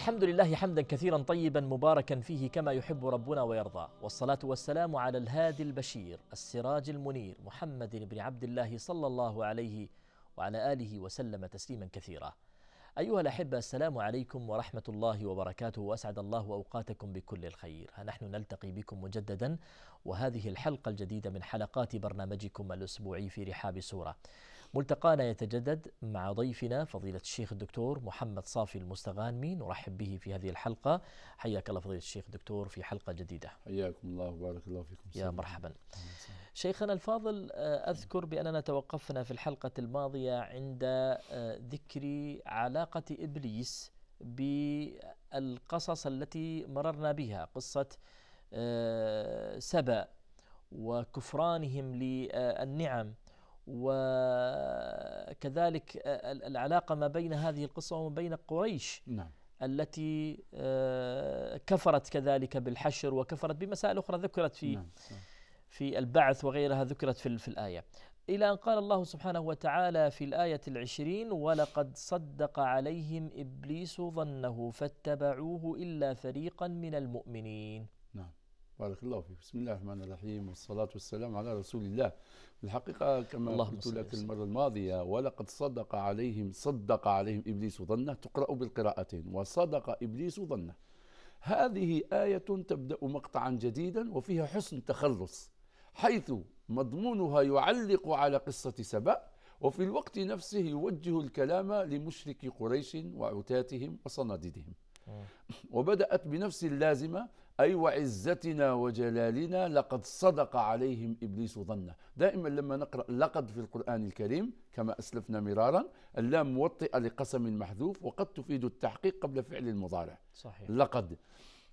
الحمد لله حمدا كثيرا طيبا مباركا فيه كما يحب ربنا ويرضى والصلاة والسلام على الهادي البشير السراج المنير محمد بن عبد الله صلى الله عليه وعلى آله وسلم تسليما كثيرا أيها الأحبة السلام عليكم ورحمة الله وبركاته وأسعد الله أوقاتكم بكل الخير نحن نلتقي بكم مجددا وهذه الحلقة الجديدة من حلقات برنامجكم الأسبوعي في رحاب سورة ملتقانا يتجدد مع ضيفنا فضيلة الشيخ الدكتور محمد صافي المستغانمي نرحب به في هذه الحلقة حياك الله فضيلة الشيخ الدكتور في حلقة جديدة حياكم الله وبارك الله فيكم يا مرحبا شيخنا الفاضل آه، أذكر بأننا توقفنا في الحلقة الماضية عند آه، ذكر علاقة إبليس بالقصص التي مررنا بها قصة آه، سبأ وكفرانهم للنعم وكذلك آه، العلاقة ما بين هذه القصة وما بين قريش نعم. التي آه، كفرت كذلك بالحشر وكفرت بمسائل أخرى ذكرت في نعم. نعم. في البعث وغيرها ذكرت في, في الآية إلى أن قال الله سبحانه وتعالى في الآية العشرين ولقد صدق عليهم إبليس ظنه فاتبعوه إلا فريقا من المؤمنين نعم بارك الله فيك بسم الله الرحمن الرحيم والصلاة والسلام على رسول الله الحقيقة كما قلت لك المرة الماضية ولقد صدق عليهم صدق عليهم إبليس ظنه تقرأ بالقراءتين وصدق إبليس ظنه هذه آية تبدأ مقطعا جديدا وفيها حسن تخلص حيث مضمونها يعلق على قصة سبأ وفي الوقت نفسه يوجه الكلام لمشرك قريش وعتاتهم وصناديدهم آه. وبدأت بنفس اللازمة أي وعزتنا وجلالنا لقد صدق عليهم إبليس ظنه دائما لما نقرأ لقد في القرآن الكريم كما أسلفنا مرارا اللام موطئة لقسم محذوف وقد تفيد التحقيق قبل فعل المضارع صحيح لقد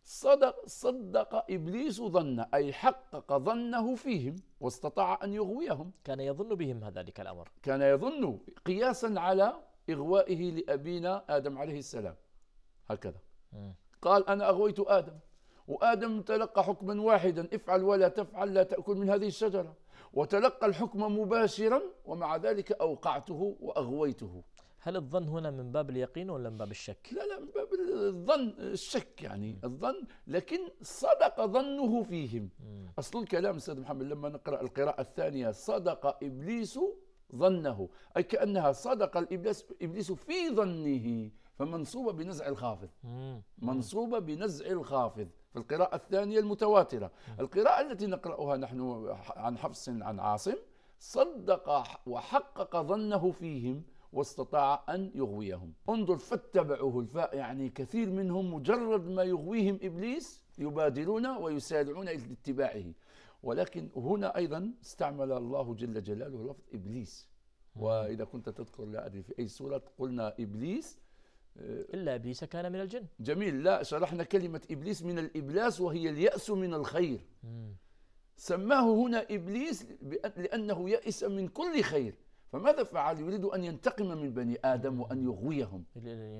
صدق صدق ابليس ظنه اي حقق ظنه فيهم واستطاع ان يغويهم كان يظن بهم ذلك الامر كان يظن قياسا على اغوائه لابينا ادم عليه السلام هكذا قال انا اغويت ادم وآدم تلقى حكما واحدا افعل ولا تفعل لا تأكل من هذه الشجرة وتلقى الحكم مباشرا ومع ذلك أوقعته وأغويته هل الظن هنا من باب اليقين ولا من باب الشك؟ لا لا من باب الظن الشك يعني الظن لكن صدق ظنه فيهم أصل الكلام أستاذ محمد لما نقرأ القراءة الثانية صدق إبليس ظنه أي كأنها صدق الإبليس إبليس في ظنه فمنصوبة بنزع الخافض منصوبة بنزع الخافض في القراءة الثانية المتواترة القراءة التي نقرأها نحن عن حفص عن عاصم صدق وحقق ظنه فيهم واستطاع أن يغويهم انظر فاتبعوه الفاء يعني كثير منهم مجرد ما يغويهم إبليس يبادرون ويسارعون إلى اتباعه ولكن هنا أيضا استعمل الله جل جلاله لفظ إبليس وإذا كنت تذكر لا أدري في أي سورة قلنا إبليس إلا إبليس كان من الجن جميل لا شرحنا كلمة إبليس من الإبلاس وهي اليأس من الخير مم. سماه هنا إبليس لأنه يئس من كل خير فماذا فعل يريد أن ينتقم من بني آدم وأن يغويهم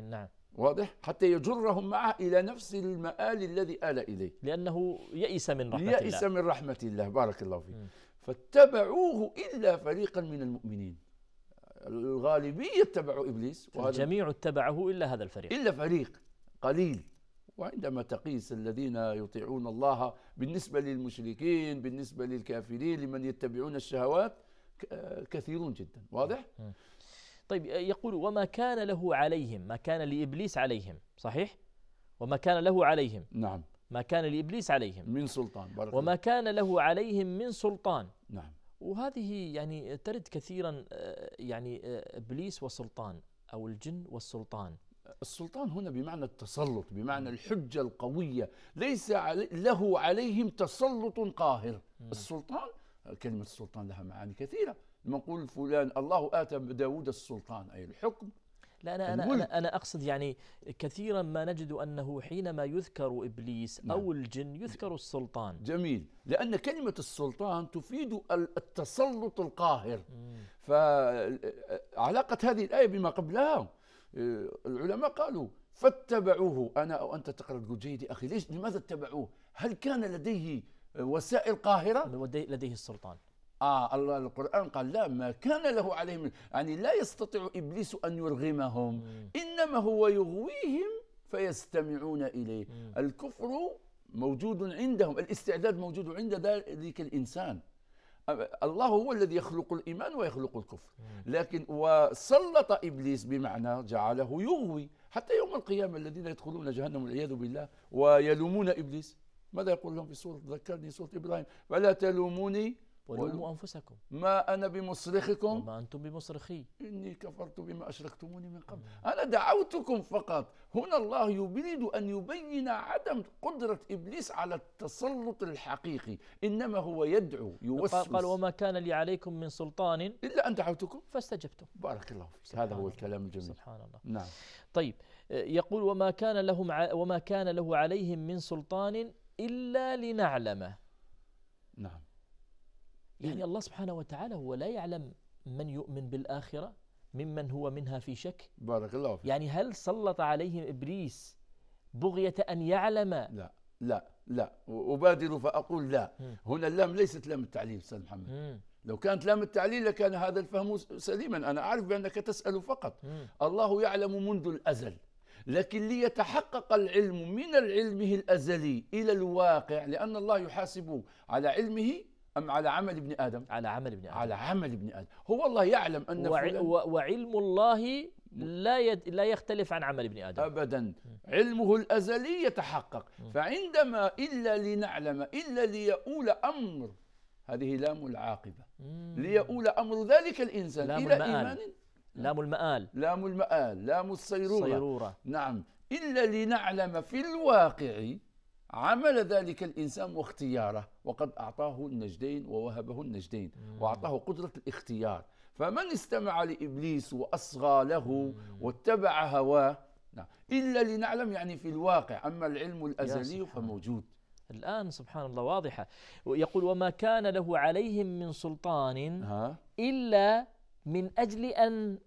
نعم واضح حتى يجرهم معه إلى نفس المآل الذي آل إليه لأنه يئس من رحمة يأس الله من رحمة الله بارك الله فيك فاتبعوه إلا فريقا من المؤمنين الغالبية اتبعوا إبليس الجميع اتبعه إلا هذا الفريق إلا فريق قليل وعندما تقيس الذين يطيعون الله بالنسبة للمشركين بالنسبة للكافرين لمن يتبعون الشهوات كثيرون جدا واضح؟ طيب يقول وما كان له عليهم ما كان لإبليس عليهم صحيح؟ وما كان له عليهم نعم ما كان لإبليس عليهم من سلطان بارك وما كان له عليهم من سلطان نعم وهذه يعني ترد كثيرا آه، يعني آه، ابليس وسلطان او الجن والسلطان السلطان هنا بمعنى التسلط بمعنى الحجة القوية ليس له عليهم تسلط قاهر السلطان كلمة السلطان لها معاني كثيرة لما نقول فلان الله آتى داود السلطان أي الحكم لا أنا أنا, أنا أنا أقصد يعني كثيرا ما نجد أنه حينما يذكر إبليس نعم. أو الجن يذكر السلطان جميل لأن كلمة السلطان تفيد التسلط القاهر فعلاقة هذه الآية بما قبلها آه، العلماء قالوا فاتبعوه أنا أو أنت تقرأ تقول جيدي أخي ليش لماذا اتبعوه هل كان لديه آه، وسائل قاهرة لديه السلطان آه الله القرآن قال لا ما كان له عليهم يعني لا يستطيع إبليس أن يرغمهم مم. إنما هو يغويهم فيستمعون إليه مم. الكفر موجود عندهم الاستعداد موجود عند ذلك الإنسان الله هو الذي يخلق الإيمان ويخلق الكفر مم. لكن وسلط إبليس بمعنى جعله يغوي حتى يوم القيامة الذين يدخلون جهنم والعياذ بالله ويلومون إبليس ماذا يقول لهم في سورة ذكرني سورة إبراهيم فلا تلوموني ولوموا أنفسكم ما أنا بمصرخكم وما أنتم بمصرخي إني كفرت بما أشركتموني من قبل أنا دعوتكم فقط هنا الله يريد أن يبين عدم قدرة إبليس على التسلط الحقيقي إنما هو يدعو يوسوس قال وما كان لي عليكم من سلطان إلا أن دعوتكم فاستجبتم بارك الله فيك هذا هو الكلام الجميل سبحان الله نعم طيب يقول وما كان لهم وما كان له عليهم من سلطان إلا لنعلمه نعم يعني الله سبحانه وتعالى هو لا يعلم من يؤمن بالآخرة ممن هو منها في شك بارك الله فيك يعني هل سلط عليهم إبليس بغية أن يعلم لا لا لا أبادر فأقول لا هنا اللام ليست لام التعليل أستاذ محمد لو كانت لام التعليل لكان هذا الفهم سليما أنا أعرف بأنك تسأل فقط الله يعلم منذ الأزل لكن ليتحقق العلم من العلمه الأزلي إلى الواقع لأن الله يحاسب على علمه أم على عمل ابن آدم على عمل ابن آدم على عمل ابن آدم هو الله يعلم أن وع وعلم الله لا يد لا يختلف عن عمل ابن ادم ابدا علمه الازلي يتحقق فعندما الا لنعلم الا ليؤول امر هذه لام العاقبه ليؤول امر ذلك الانسان لام الى المآل. ايمان لام المآل لام المآل لام الصيرورة, الصيرورة نعم إلا لنعلم في الواقع عمل ذلك الإنسان واختياره وقد أعطاه النجدين ووهبه النجدين وأعطاه قدرة الاختيار فمن استمع لإبليس وأصغى له واتبع هواه نعم، إلا لنعلم يعني في الواقع أما العلم الأزلي فموجود الآن سبحان الله واضحة يقول وما كان له عليهم من سلطان إلا من أجل أن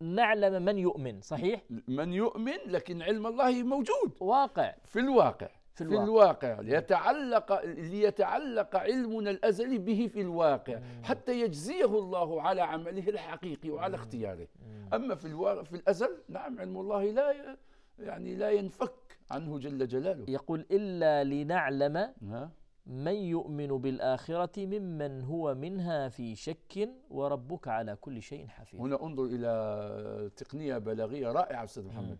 نعلم من يؤمن صحيح؟ من يؤمن لكن علم الله موجود واقع في الواقع في الواقع, في الواقع. ليتعلق ليتعلق علمنا الازلي به في الواقع مم. حتى يجزيه الله على عمله الحقيقي وعلى اختياره مم. اما في الواقع في الازل نعم علم الله لا ي... يعني لا ينفك عنه جل جلاله يقول الا لنعلم من يؤمن بالآخرة ممن هو منها في شك وربك على كل شيء حفيظ هنا انظر إلى تقنية بلاغية رائعة أستاذ محمد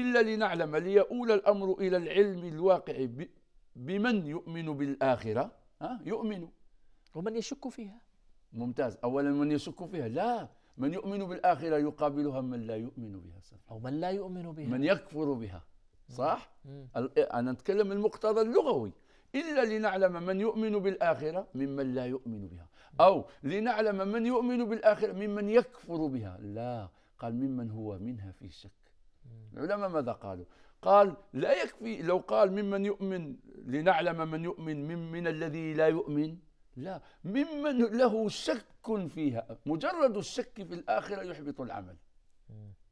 إلا لنعلم ليؤول الأمر إلى العلم الواقع بمن يؤمن بالآخرة ها يؤمن ومن يشك فيها ممتاز أولا من يشك فيها لا من يؤمن بالآخرة يقابلها من لا يؤمن بها صح. أو من لا يؤمن بها من يكفر بها صح؟ مم. أنا أتكلم المقتضى اللغوي إلا لنعلم من يؤمن بالآخرة ممن لا يؤمن بها أو لنعلم من يؤمن بالآخرة ممن يكفر بها لا قال ممن هو منها في شك العلماء ماذا قالوا قال لا يكفي لو قال ممن يؤمن لنعلم من يؤمن من الذي لا يؤمن لا ممن له شك فيها مجرد الشك في الآخرة يحبط العمل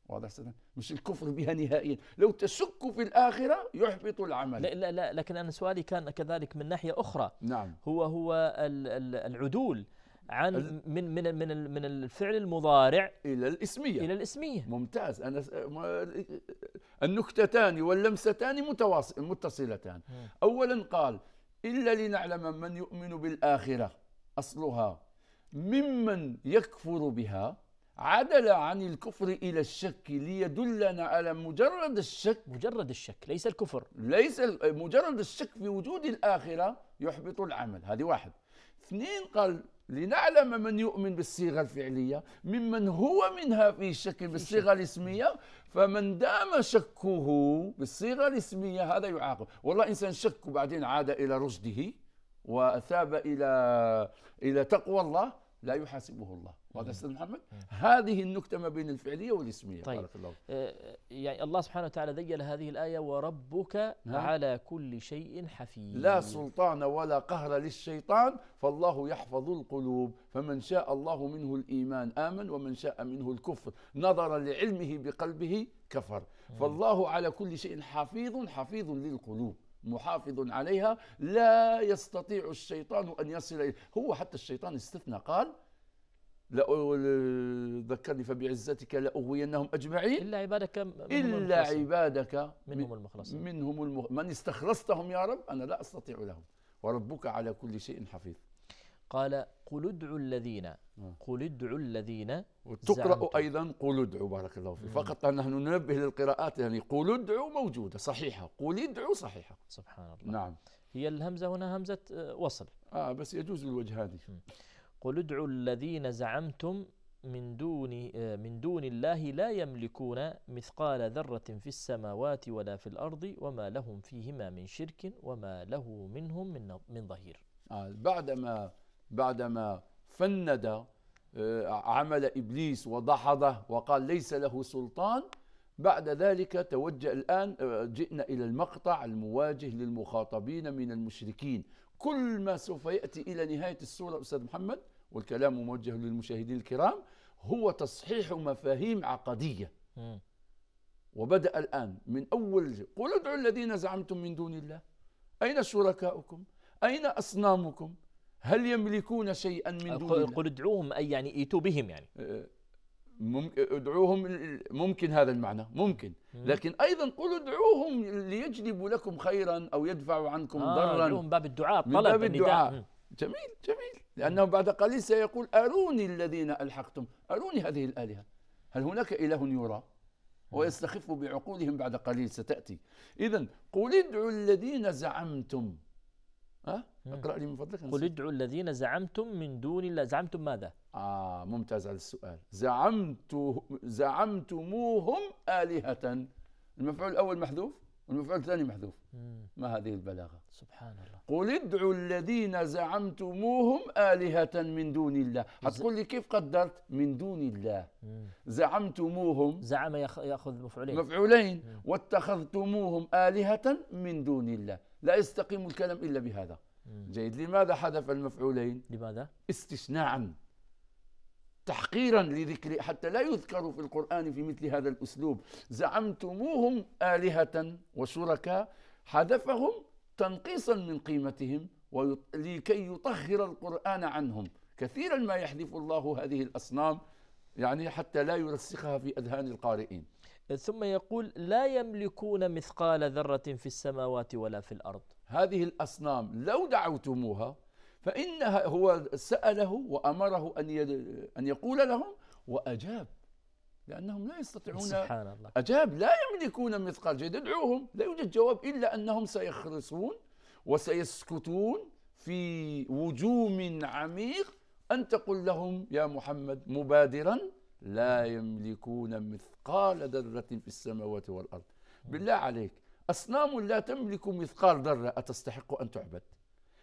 واضح مش الكفر بها نهائيا لو تشك في الآخرة يحبط العمل لا لا, لا لكن أنا سؤالي كان كذلك من ناحية أخرى نعم هو هو العدول عن من من من من الفعل المضارع الى الاسميه الى الاسميه ممتاز انا النكتتان واللمستان متصلتان اولا قال الا لنعلم من يؤمن بالاخره اصلها ممن يكفر بها عدل عن الكفر الى الشك ليدلنا على مجرد الشك مجرد الشك ليس الكفر ليس مجرد الشك في وجود الاخره يحبط العمل هذه واحد اثنين قال لنعلم من يؤمن بالصيغة الفعلية ممن هو منها في شك بالصيغة الاسمية فمن دام شكه بالصيغة الاسمية هذا يعاقب والله إنسان شك وبعدين عاد إلى رشده وثاب إلى إلى تقوى الله لا يحاسبه الله واضح استاذ محمد هذه النكته ما بين الفعليه والاسميه طيب. بارك الله آه، يعني الله سبحانه وتعالى ذيل هذه الايه وربك نعم. على كل شيء حفيظ لا سلطان ولا قهر للشيطان فالله يحفظ القلوب فمن شاء الله منه الايمان امن ومن شاء منه الكفر نظرا لعلمه بقلبه كفر فالله على كل شيء حفيظ حفيظ للقلوب محافظ عليها لا يستطيع الشيطان أن يصل إليه هو حتى الشيطان استثنى قال ذكرني فبعزتك لأغوينهم أجمعين إلا عبادك منهم إلا عبادك منهم المخلصين منهم المخ... من استخلصتهم يا رب أنا لا أستطيع لهم وربك على كل شيء حفيظ قال قل ادعوا الذين نعم. قل ادعوا الذين وتقرأ أيضا قل ادعوا بارك الله فيك فقط نحن ننبه للقراءات يعني قل ادعوا موجودة صحيحة قل ادعوا صحيحة سبحان الله نعم هي الهمزة هنا همزة آه، وصل آه بس يجوز الوجهان قل ادعوا الذين زعمتم من دون آه، من دون الله لا يملكون مثقال ذرة في السماوات ولا في الأرض وما لهم فيهما من شرك وما له منهم من من ظهير. آه بعدما بعدما فند آه، عمل ابليس ودحضه وقال ليس له سلطان بعد ذلك توجه الان آه، جئنا الى المقطع المواجه للمخاطبين من المشركين كل ما سوف ياتي الى نهايه السوره استاذ محمد والكلام موجه للمشاهدين الكرام هو تصحيح مفاهيم عقديه وبدا الان من اول قل ادعوا الذين زعمتم من دون الله اين شركاؤكم اين اصنامكم هل يملكون شيئا من دون الله قل ادعوهم أي يعني ايتوا بهم يعني أه، ممكن ادعوهم ممكن هذا المعنى ممكن لكن ايضا قل ادعوهم ليجلبوا لكم خيرا او يدفعوا عنكم آه ضرا من باب الدعاء طلب من باب الدعاء جميل جميل لانه بعد قليل سيقول اروني الذين الحقتم اروني هذه الالهه هل هناك اله يرى ويستخف بعقولهم بعد قليل ستاتي اذا قل ادعوا الذين زعمتم ها أه؟ اقرأ لي من فضلك قل ادعوا الذين زعمتم من دون الله زعمتم ماذا؟ آه ممتاز على السؤال زعمت زعمتموهم آلهة المفعول الأول محذوف والمفعول الثاني محذوف ما هذه البلاغة سبحان الله قل ادعوا الذين زعمتموهم آلهة من دون الله هتقول لي كيف قدرت من دون الله زعمتموهم زعم يأخذ مفعولين مفعولين واتخذتموهم آلهة من دون الله لا يستقيم الكلام إلا بهذا جيد لماذا حذف المفعولين لماذا استثناء تحقيرا لذكر حتى لا يذكر في القرآن في مثل هذا الأسلوب زعمتموهم آلهة وشركاء حذفهم تنقيصا من قيمتهم لكي يطهر القرآن عنهم كثيرا ما يحذف الله هذه الأصنام يعني حتى لا يرسخها في أذهان القارئين ثم يقول لا يملكون مثقال ذرة في السماوات ولا في الأرض هذه الأصنام لو دعوتموها فإنها هو سأله وأمره أن أن يقول لهم وأجاب لأنهم لا يستطيعون سبحان الله أجاب لا يملكون مثقال جيد ادعوهم لا يوجد جواب إلا أنهم سيخرصون وسيسكتون في وجوم عميق أن تقول لهم يا محمد مبادرا لا يملكون مثقال ذرة في السماوات والأرض بالله عليك أصنام لا تملك مثقال ذرة أتستحق أن تعبد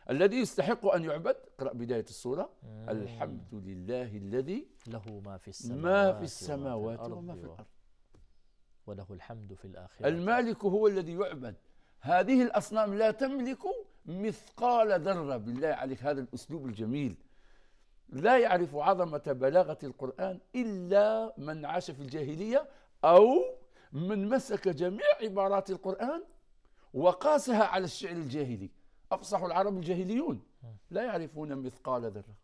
الذي يستحق أن يعبد قرأ بداية السورة مم. آه. الحمد لله الذي له ما في السماوات ما في السماوات في وما في الأرض. وله الحمد في الآخرة المالك هو الذي يعبد هذه الأصنام لا تملك مثقال ذرة بالله عليك هذا الأسلوب الجميل لا يعرف عظمة بلاغة القرآن إلا من عاش في الجاهلية أو من مسك جميع عبارات القرآن وقاسها على الشعر الجاهلي أفصح العرب الجاهليون لا يعرفون مثقال ذرة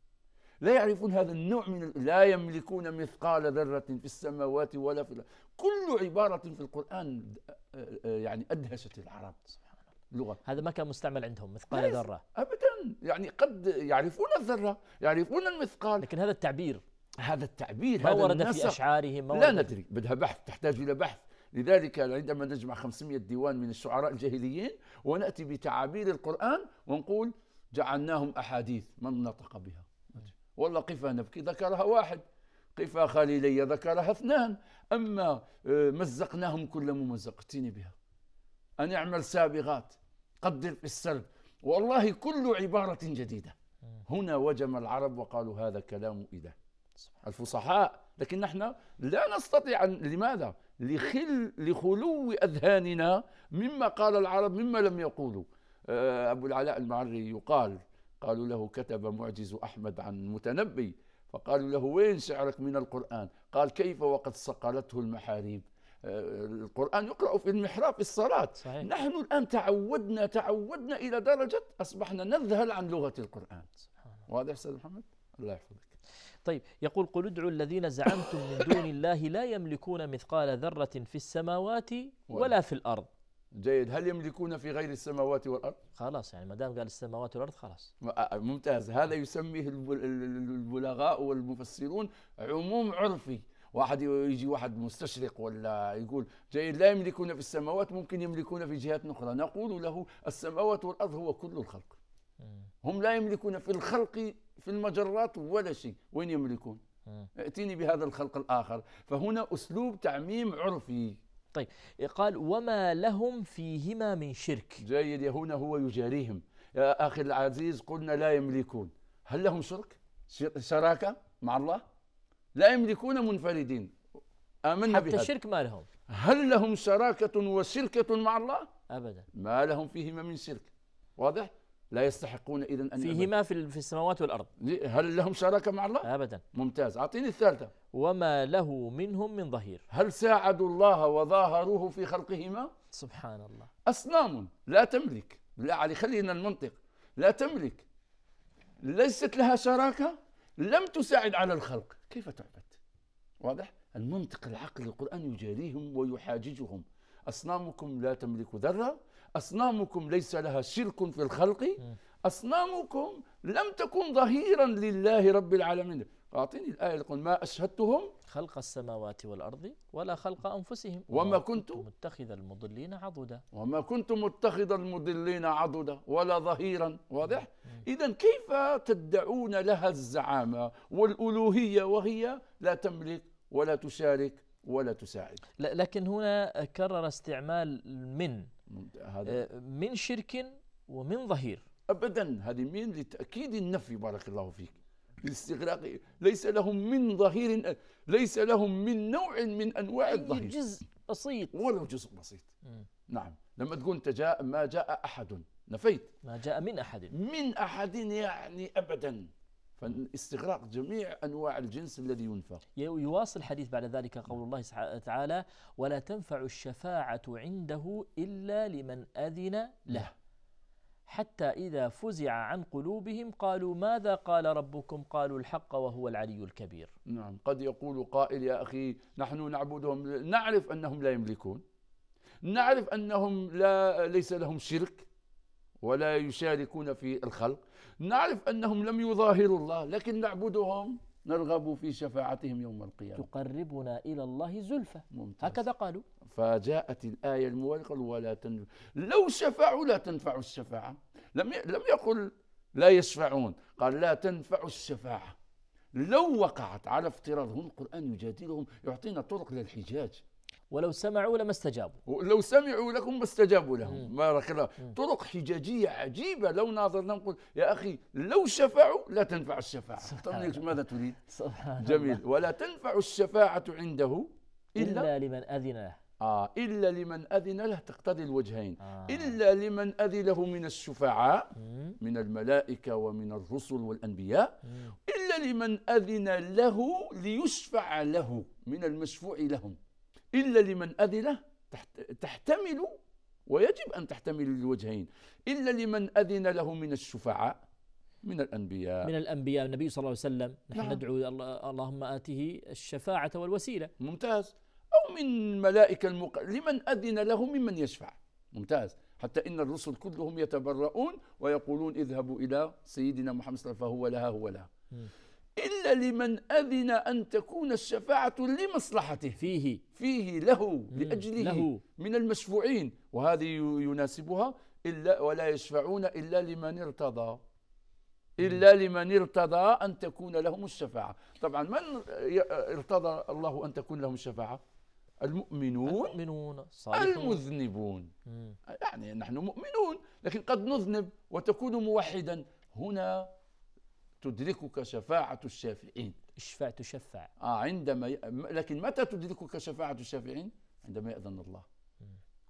لا يعرفون هذا النوع من لا يملكون مثقال ذرة في السماوات ولا في الأرض كل عبارة في القرآن آه، آه، يعني أدهشت العرب لغة هذا ما كان مستعمل عندهم مثقال ذرة أبدا يعني قد يعرفون الذرة يعرفون المثقال لكن هذا التعبير هذا التعبير ما هذا ورد في أشعارهم ما لا ندري بدها بحث تحتاج إلى بحث لذلك عندما نجمع 500 ديوان من الشعراء الجاهليين ونأتي بتعابير القرآن ونقول جعلناهم أحاديث من نطق بها والله قفا نبكي ذكرها واحد قفا خليلي ذكرها اثنان أما آه، مزقناهم كل ممزق اتني بها أن اعمل سابغات قدر في السرد والله كل عبارة جديدة هنا وجم العرب وقالوا هذا كلام إله الفصحاء لكن نحن لا نستطيع أن لماذا لخل لخلو أذهاننا مما قال العرب مما لم يقولوا آه، أبو العلاء المعري يقال قالوا له كتب معجز أحمد عن متنبي فقالوا له وين شعرك من القرآن قال كيف وقد صقلته المحاريب آه، القرآن يقرأ في المحراب في الصلاة صحيح. نحن الآن تعودنا تعودنا إلى درجة أصبحنا نذهل عن لغة القرآن واضح أستاذ محمد الله يحفظك طيب يقول قل ادعوا الذين زعمتم من دون الله لا يملكون مثقال ذرة في السماوات ولا في الأرض جيد هل يملكون في غير السماوات والارض؟ خلاص يعني ما دام قال السماوات والارض خلاص آه، ممتاز هذا يسميه البلغاء والمفسرون عموم عرفي واحد يجي واحد مستشرق ولا يقول جيد لا يملكون في السماوات ممكن يملكون في جهات اخرى نقول له السماوات والارض هو كل الخلق هم لا يملكون في الخلق في المجرات ولا شيء وين يملكون ائتيني بهذا الخلق الآخر فهنا أسلوب تعميم عرفي طيب قال وما لهم فيهما من شرك جيد هنا هو يجاريهم يا أخي العزيز قلنا لا يملكون هل لهم شرك شراكة مع الله لا يملكون منفردين آمنا حتى بهذا. الشرك ما لهم هل لهم شراكة وشركة مع الله أبدا ما لهم فيهما من شرك واضح لا يستحقون اذا ان فيهما في, في السماوات والارض هل لهم شراكه مع الله؟ ابدا ممتاز اعطيني الثالثه وما له منهم من ظهير هل ساعدوا الله وظاهروه في خلقهما؟ سبحان الله اصنام لا تملك لا علي خلينا المنطق لا تملك ليست لها شراكه لم تساعد على الخلق كيف تعبد؟ واضح؟ المنطق العقل القران يجاريهم ويحاججهم اصنامكم لا تملك ذره أصنامكم ليس لها شرك في الخلق أصنامكم لم تكن ظهيرا لله رب العالمين أعطيني الآية يقول ما أشهدتهم خلق السماوات والأرض ولا خلق أنفسهم وما كنت متخذ المضلين عضدا وما كنت متخذ المضلين عضدا ولا ظهيرا واضح إذا كيف تدعون لها الزعامة والألوهية وهي لا تملك ولا تشارك ولا تساعد لكن هنا كرر استعمال من هذا آه، من شرك ومن ظهير ابدا هذه مين لتاكيد النفي بارك الله فيك الاستغراق ليس لهم من ظهير ليس لهم من نوع من انواع الظهير جزء بسيط ولو جزء بسيط م. نعم لما تقول جاء ما جاء احد نفيت ما جاء من احد من احد يعني ابدا فاستغراق جميع أنواع الجنس الذي ينفق يواصل الحديث بعد ذلك قول الله تعالى ولا تنفع الشفاعة عنده إلا لمن أذن له حتى إذا فزع عن قلوبهم قالوا ماذا قال ربكم قالوا الحق وهو العلي الكبير نعم قد يقول قائل يا أخي نحن نعبدهم نعرف أنهم لا يملكون نعرف أنهم لا ليس لهم شرك ولا يشاركون في الخلق نعرف أنهم لم يظاهروا الله لكن نعبدهم نرغب في شفاعتهم يوم القيامة تقربنا إلى الله زلفى هكذا قالوا فجاءت الآية المباركة ولا تنفع لو شفعوا لا تنفع الشفاعة لم لم يقل لا يشفعون قال لا تنفع الشفاعة لو وقعت على افتراضهم القرآن يجادلهم يعطينا طرق للحجاج ولو سمعوا لما استجابوا لو سمعوا لكم ما استجابوا لهم بارك الله طرق حجاجية عجيبة لو ناظرنا نقول يا أخي لو شفعوا لا تنفع الشفاعة طيب، الله. ماذا تريد سبحان جميل الله. ولا تنفع الشفاعة عنده إلا, إلا لمن أذن له آه إلا لمن أذن له تقتضي الوجهين آه. إلا لمن أذن له من الشفعاء مم. من الملائكة ومن الرسل والأنبياء مم. إلا لمن أذن له ليشفع له من المشفوع لهم إلا لمن أذن تحتمل ويجب أن تحتمل الوجهين إلا لمن أذن له من الشفعاء من الأنبياء من الأنبياء النبي صلى الله عليه وسلم نحن نعم. ندعو اللهم آته الشفاعة والوسيلة ممتاز أو من ملائكة المق... لمن أذن له ممن يشفع ممتاز حتى إن الرسل كلهم يتبرؤون ويقولون اذهبوا إلى سيدنا محمد صلى الله عليه وسلم فهو لها هو لها م. إلا لمن أذن أن تكون الشفاعة لمصلحته فيه فيه له لأجله له من المشفوعين وهذه يناسبها إلا ولا يشفعون إلا لمن ارتضى إلا لمن ارتضى أن تكون لهم الشفاعة طبعا من ارتضى الله أن تكون لهم الشفاعة المؤمنون المؤمنون المذنبون يعني نحن مؤمنون لكن قد نذنب وتكون موحدا هنا تدركك شفاعة الشافعين الشفاعة تشفع آه عندما ي... لكن متى تدركك شفاعة الشافعين عندما يأذن الله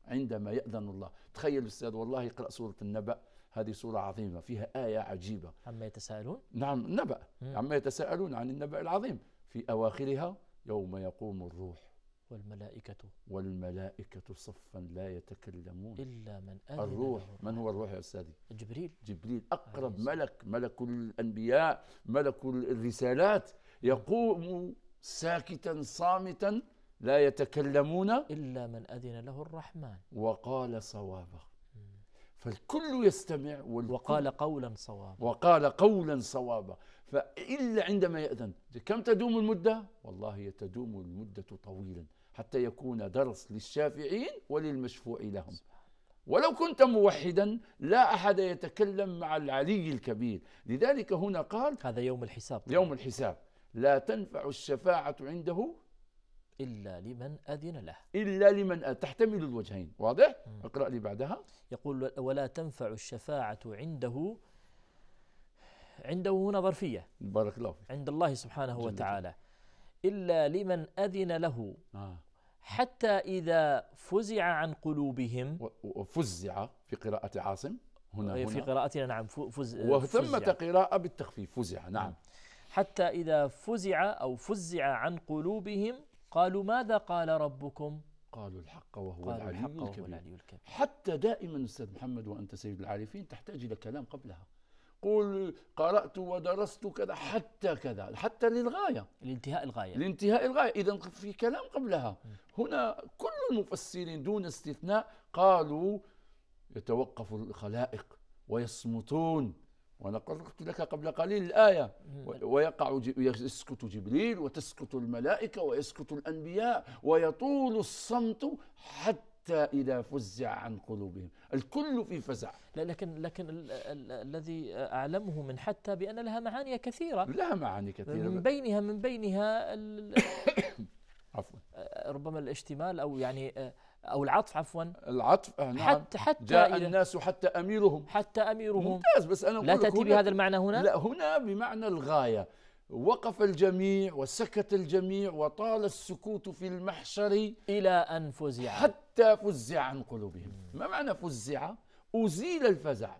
عندما يأذن الله تخيل الأستاذ والله يقرأ سورة النبأ هذه سورة عظيمة فيها آية عجيبة عما يتساءلون نعم النبأ عما يتساءلون عن النبأ العظيم في أواخرها يوم يقوم الروح والملائكة والملائكة صفا لا يتكلمون إلا من أذن الروح من هو الروح يا أستاذي جبريل جبريل أقرب عزيز. ملك ملك الأنبياء ملك الرسالات يقوم ساكتا صامتا لا يتكلمون إلا من أذن له الرحمن وقال صوابا فالكل يستمع والكل وقال قولا صوابا وقال قولا صوابا فإلا عندما يأذن كم تدوم المدة؟ والله تدوم المدة طويلا حتى يكون درس للشافعين وللمشفوع لهم ولو كنت موحدا لا أحد يتكلم مع العلي الكبير لذلك هنا قال هذا يوم الحساب يوم الحساب لا تنفع الشفاعة عنده إلا لمن أذن له إلا لمن أذن تحتمل الوجهين واضح؟ مم. اقرأ لي بعدها يقول ولا تنفع الشفاعة عنده عنده هنا ظرفية بارك الله فيك عند الله سبحانه جميل. وتعالى إلا لمن أذن له آه. حتى إذا فزع عن قلوبهم وفزع في قراءة عاصم هنا, إيه، هنا في قراءتنا نعم فز وثمة قراءة بالتخفيف فزع نعم. نعم حتى إذا فزع أو فزع عن قلوبهم قالوا ماذا قال ربكم قالوا الحق وهو قالوا العلي الحق الكبير, الكبير حتى دائما أستاذ محمد وأنت سيد العارفين تحتاج إلى كلام قبلها قول قرأت ودرست كذا حتى كذا حتى للغاية لانتهاء الغاية لانتهاء الغاية إذا في كلام قبلها هنا كل المفسرين دون استثناء قالوا يتوقف الخلائق ويصمتون وأنا قرأت لك قبل قليل الآية ويقع يسكت جبريل وتسكت الملائكة ويسكت الأنبياء ويطول الصمت حتى حتى إذا فزع عن قلوبهم الكل في فزع لا لكن لكن ال ال الذي أعلمه من حتى بأن لها معاني كثيرة لها معاني كثيرة من بينها من بينها عفوا آه، ربما الاشتمال أو يعني آه، أو العطف عفوا العطف آه، نعم حتى حتى جاء الناس حتى أميرهم حتى أميرهم ممتاز بس أنا لا تأتي بهذا المعنى هنا لا هنا بمعنى الغاية وقف الجميع وسكت الجميع وطال السكوت في المحشر إلى أن فزع حتى فزع عن قلوبهم ما معنى فزع أزيل الفزع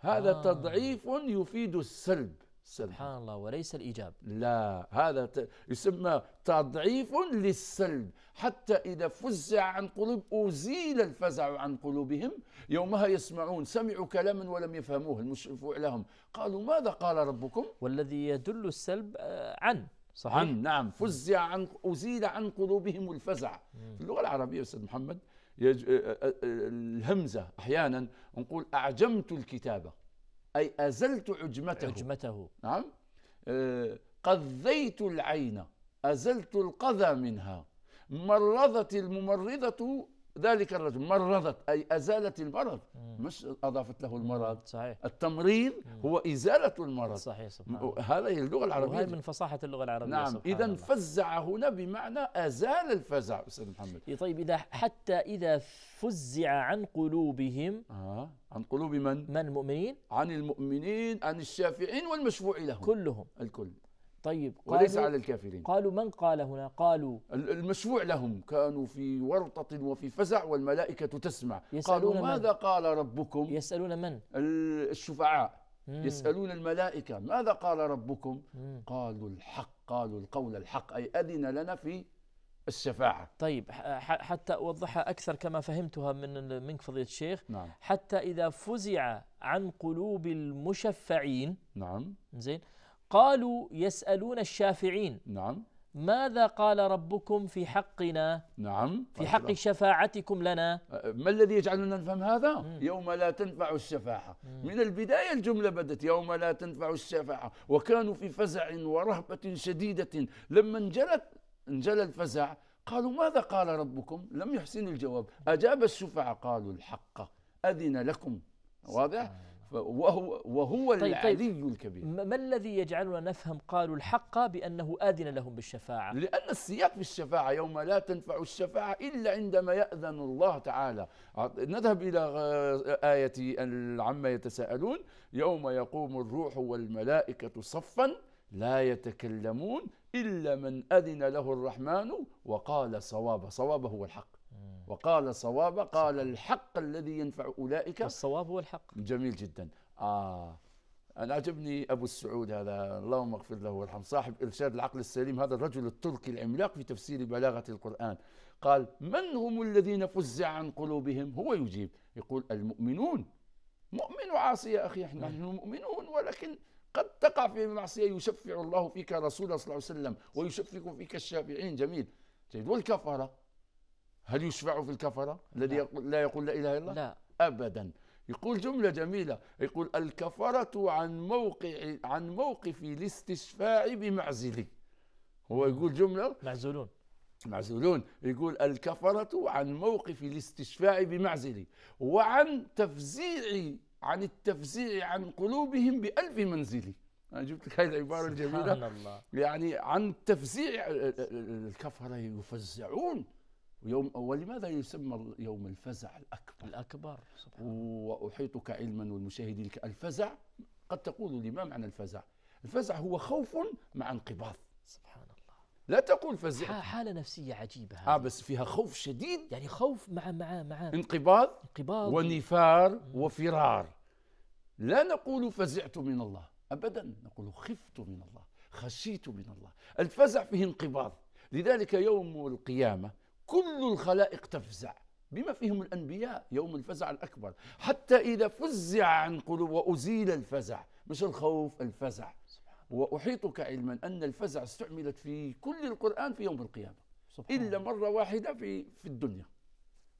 هذا آه. تضعيف يفيد السلب سبحان الله وليس الإيجاب لا هذا يسمى تضعيف للسلب حتى إذا فزع عن قلوب أزيل الفزع عن قلوبهم يومها يسمعون سمعوا كلاما ولم يفهموه المشرفوا لهم قالوا ماذا قال ربكم والذي يدل السلب آه، عن صحيح عن نعم فزع عن أزيل عن قلوبهم الفزع في اللغة العربية أستاذ محمد يج... آه، آه، الهمزة أحيانا نقول أعجمت الكتابة أي أزلت عجمته عجمته نعم آه، قذيت العين أزلت القذى منها مرضت الممرضة ذلك الرجل مرضت أي أزالت المرض مم. مش أضافت له المرض صحيح التمريض هو إزالة المرض صحيح سبحان هذه اللغة العربية وهي من فصاحة اللغة العربية نعم إذا فزع هنا بمعنى أزال الفزع أستاذ محمد إيه، طيب إذا حتى إذا فزع عن قلوبهم آه. عن قلوب من؟ من المؤمنين؟ عن المؤمنين عن الشافعين والمشفوع لهم كلهم الكل طيب وليس على الكافرين قالوا من قال هنا قالوا المشروع لهم كانوا في ورطة وفي فزع والملائكة تسمع قالوا من؟ ماذا قال ربكم يسألون من الشفعاء مم. يسألون الملائكة ماذا قال ربكم مم. قالوا الحق قالوا القول الحق أي أذن لنا في الشفاعة طيب حتى أوضحها أكثر كما فهمتها من منك فضيلة الشيخ نعم. حتى إذا فزع عن قلوب المشفعين نعم زين قالوا يسألون الشافعين نعم ماذا قال ربكم في حقنا نعم في حق الله. طيب. شفاعتكم لنا أه، ما الذي يجعلنا نفهم هذا مم. يوم لا تنفع الشفاعة مم. من البداية الجملة بدت يوم لا تنفع الشفاعة وكانوا في فزع ورهبة شديدة لما انجلت انجل الفزع قالوا ماذا قال ربكم لم يحسن الجواب أجاب الشفعاء قالوا الحق أذن لكم واضح وهو وهو طيب, طيب. العلي طيب الكبير ما الذي يجعلنا نفهم قالوا الحق بأنه آذن لهم بالشفاعة لأن السياق بالشفاعة يوم لا تنفع الشفاعة إلا عندما يأذن الله تعالى نذهب إلى آية عما يتساءلون يوم يقوم الروح والملائكة صفا لا يتكلمون إلا من أذن له الرحمن وقال صواب صواب هو الحق وقال صواب قال الحق الذي ينفع أولئك الصواب هو الحق جميل جدا آه أنا عجبني أبو السعود هذا اللهم اغفر له وارحمه صاحب إرشاد العقل السليم هذا الرجل التركي العملاق في تفسير بلاغة القرآن قال من هم الذين فزع عن قلوبهم هو يجيب يقول المؤمنون مؤمن وعاصي يا أخي احنا نحن مؤمنون ولكن قد تقع في معصية يشفع الله فيك الله صلى الله عليه وسلم ويشفع فيك الشافعين جميل جيد والكفرة هل يشفع في الكفرة الذي لا. لا يقول لا إله إلا الله لا أبدا يقول جملة جميلة يقول الكفرة عن موقع عن موقف الاستشفاع بمعزلي هو يقول جملة معزولون معزولون يقول الكفرة عن موقف الاستشفاع بمعزلي وعن تفزيع عن التفزيع عن قلوبهم بألف منزلي انا جبت لك هذه العباره الجميله الله. يعني عن تفزيع الكفره يفزعون يوم ولماذا يسمى يوم الفزع الأكبر الأكبر سبحان وأحيطك علما والمشاهدين الفزع قد تقول لي ما معنى الفزع الفزع هو خوف مع انقباض سبحان الله لا تقول فزع حالة نفسية عجيبة هذه. اه بس فيها خوف شديد يعني خوف مع مع مع انقباض انقباض ونفار وفرار لا نقول فزعت من الله ابدا نقول خفت من الله خشيت من الله الفزع فيه انقباض لذلك يوم القيامة كل الخلائق تفزع بما فيهم الأنبياء يوم الفزع الأكبر حتى إذا فزع عن قلوب وأزيل الفزع مش الخوف الفزع وأحيطك علما أن الفزع استعملت في كل القرآن في يوم القيامة سبحان إلا مرة واحدة في, في الدنيا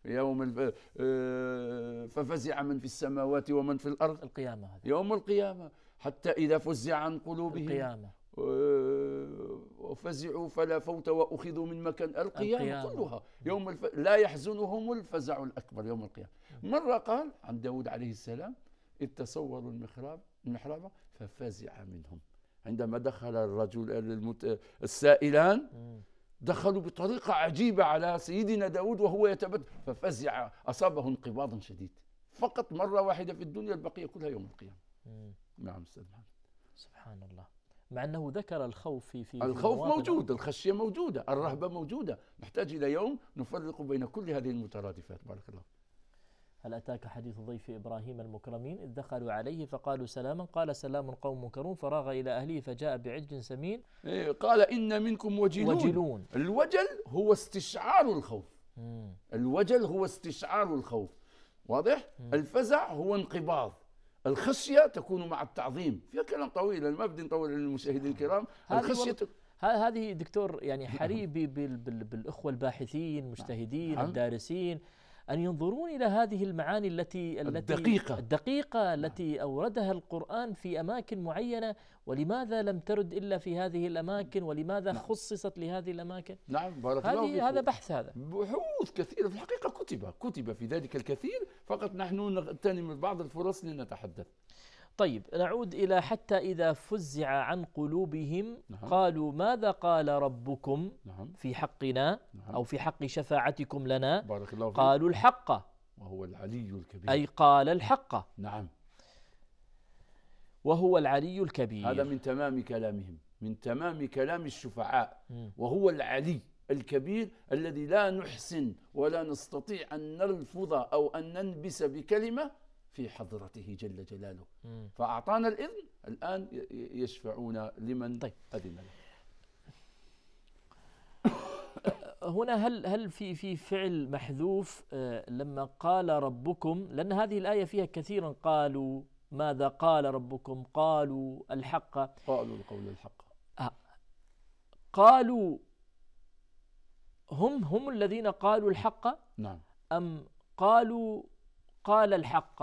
يوم آه، ففزع من في السماوات ومن في الأرض القيامة يوم القيامة حتى إذا فزع عن قلوبهم القيامة وفزعوا آه، فلا فوت واخذوا من مكان القيامه, القيامة. كلها يوم الف... لا يحزنهم الفزع الاكبر يوم القيامه مره قال عن داود عليه السلام اذ تصوروا المحراب المحراب ففزع منهم عندما دخل الرجل المت... السائلان دخلوا بطريقة عجيبة على سيدنا داود وهو يتبدل ففزع أصابه انقباض شديد فقط مرة واحدة في الدنيا البقية كلها يوم القيامة نعم أستاذ محمد سبحان الله مع انه ذكر الخوف في في الخوف موجود الخشيه موجوده الرهبه موجوده نحتاج الى يوم نفرق بين كل هذه المترادفات بارك الله هل أتاك حديث ضيف إبراهيم المكرمين إذ دخلوا عليه فقالوا سلاما قال سلام قوم منكرون فراغ إلى أهله فجاء بعجل سمين إيه قال إن منكم وجلون, وجلون الوجل هو استشعار الخوف مم. الوجل هو استشعار الخوف واضح؟ مم. الفزع هو انقباض الخصية تكون مع التعظيم فيها كلام طويل ما بدي نطول للمشاهدين نعم. الكرام الخصية هذه دكتور يعني حريبي بالاخوه الباحثين المجتهدين نعم. الدارسين ان ينظرون الى هذه المعاني التي التي الدقيقه الدقيقه نعم. التي اوردها القران في اماكن معينه ولماذا لم ترد الا في هذه الاماكن ولماذا نعم. خصصت لهذه الاماكن نعم بارك الله فيكم هذا بحث هذا بحوث كثيره في الحقيقه كتب كتب في ذلك الكثير فقط نحن نغتنم بعض الفرص لنتحدث طيب نعود إلى حتى إذا فزع عن قلوبهم نعم. قالوا ماذا قال ربكم نعم. في حقنا نعم. أو في حق شفاعتكم لنا بارك الله فيك. قالوا الحق وهو العلي الكبير أي قال الحق نعم وهو العلي الكبير هذا من تمام كلامهم من تمام كلام الشفعاء م. وهو العلي الكبير الذي لا نحسن ولا نستطيع أن نلفظ أو أن ننبس بكلمة في حضرته جل جلاله مم. فأعطانا الإذن الآن يشفعون لمن طيب. أذن له هنا هل هل في في فعل محذوف آه، لما قال ربكم لأن هذه الآية فيها كثيرا قالوا ماذا قال ربكم قالوا الحق قالوا القول الحق آه قالوا هم هم الذين قالوا الحق نعم أم قالوا قال الحق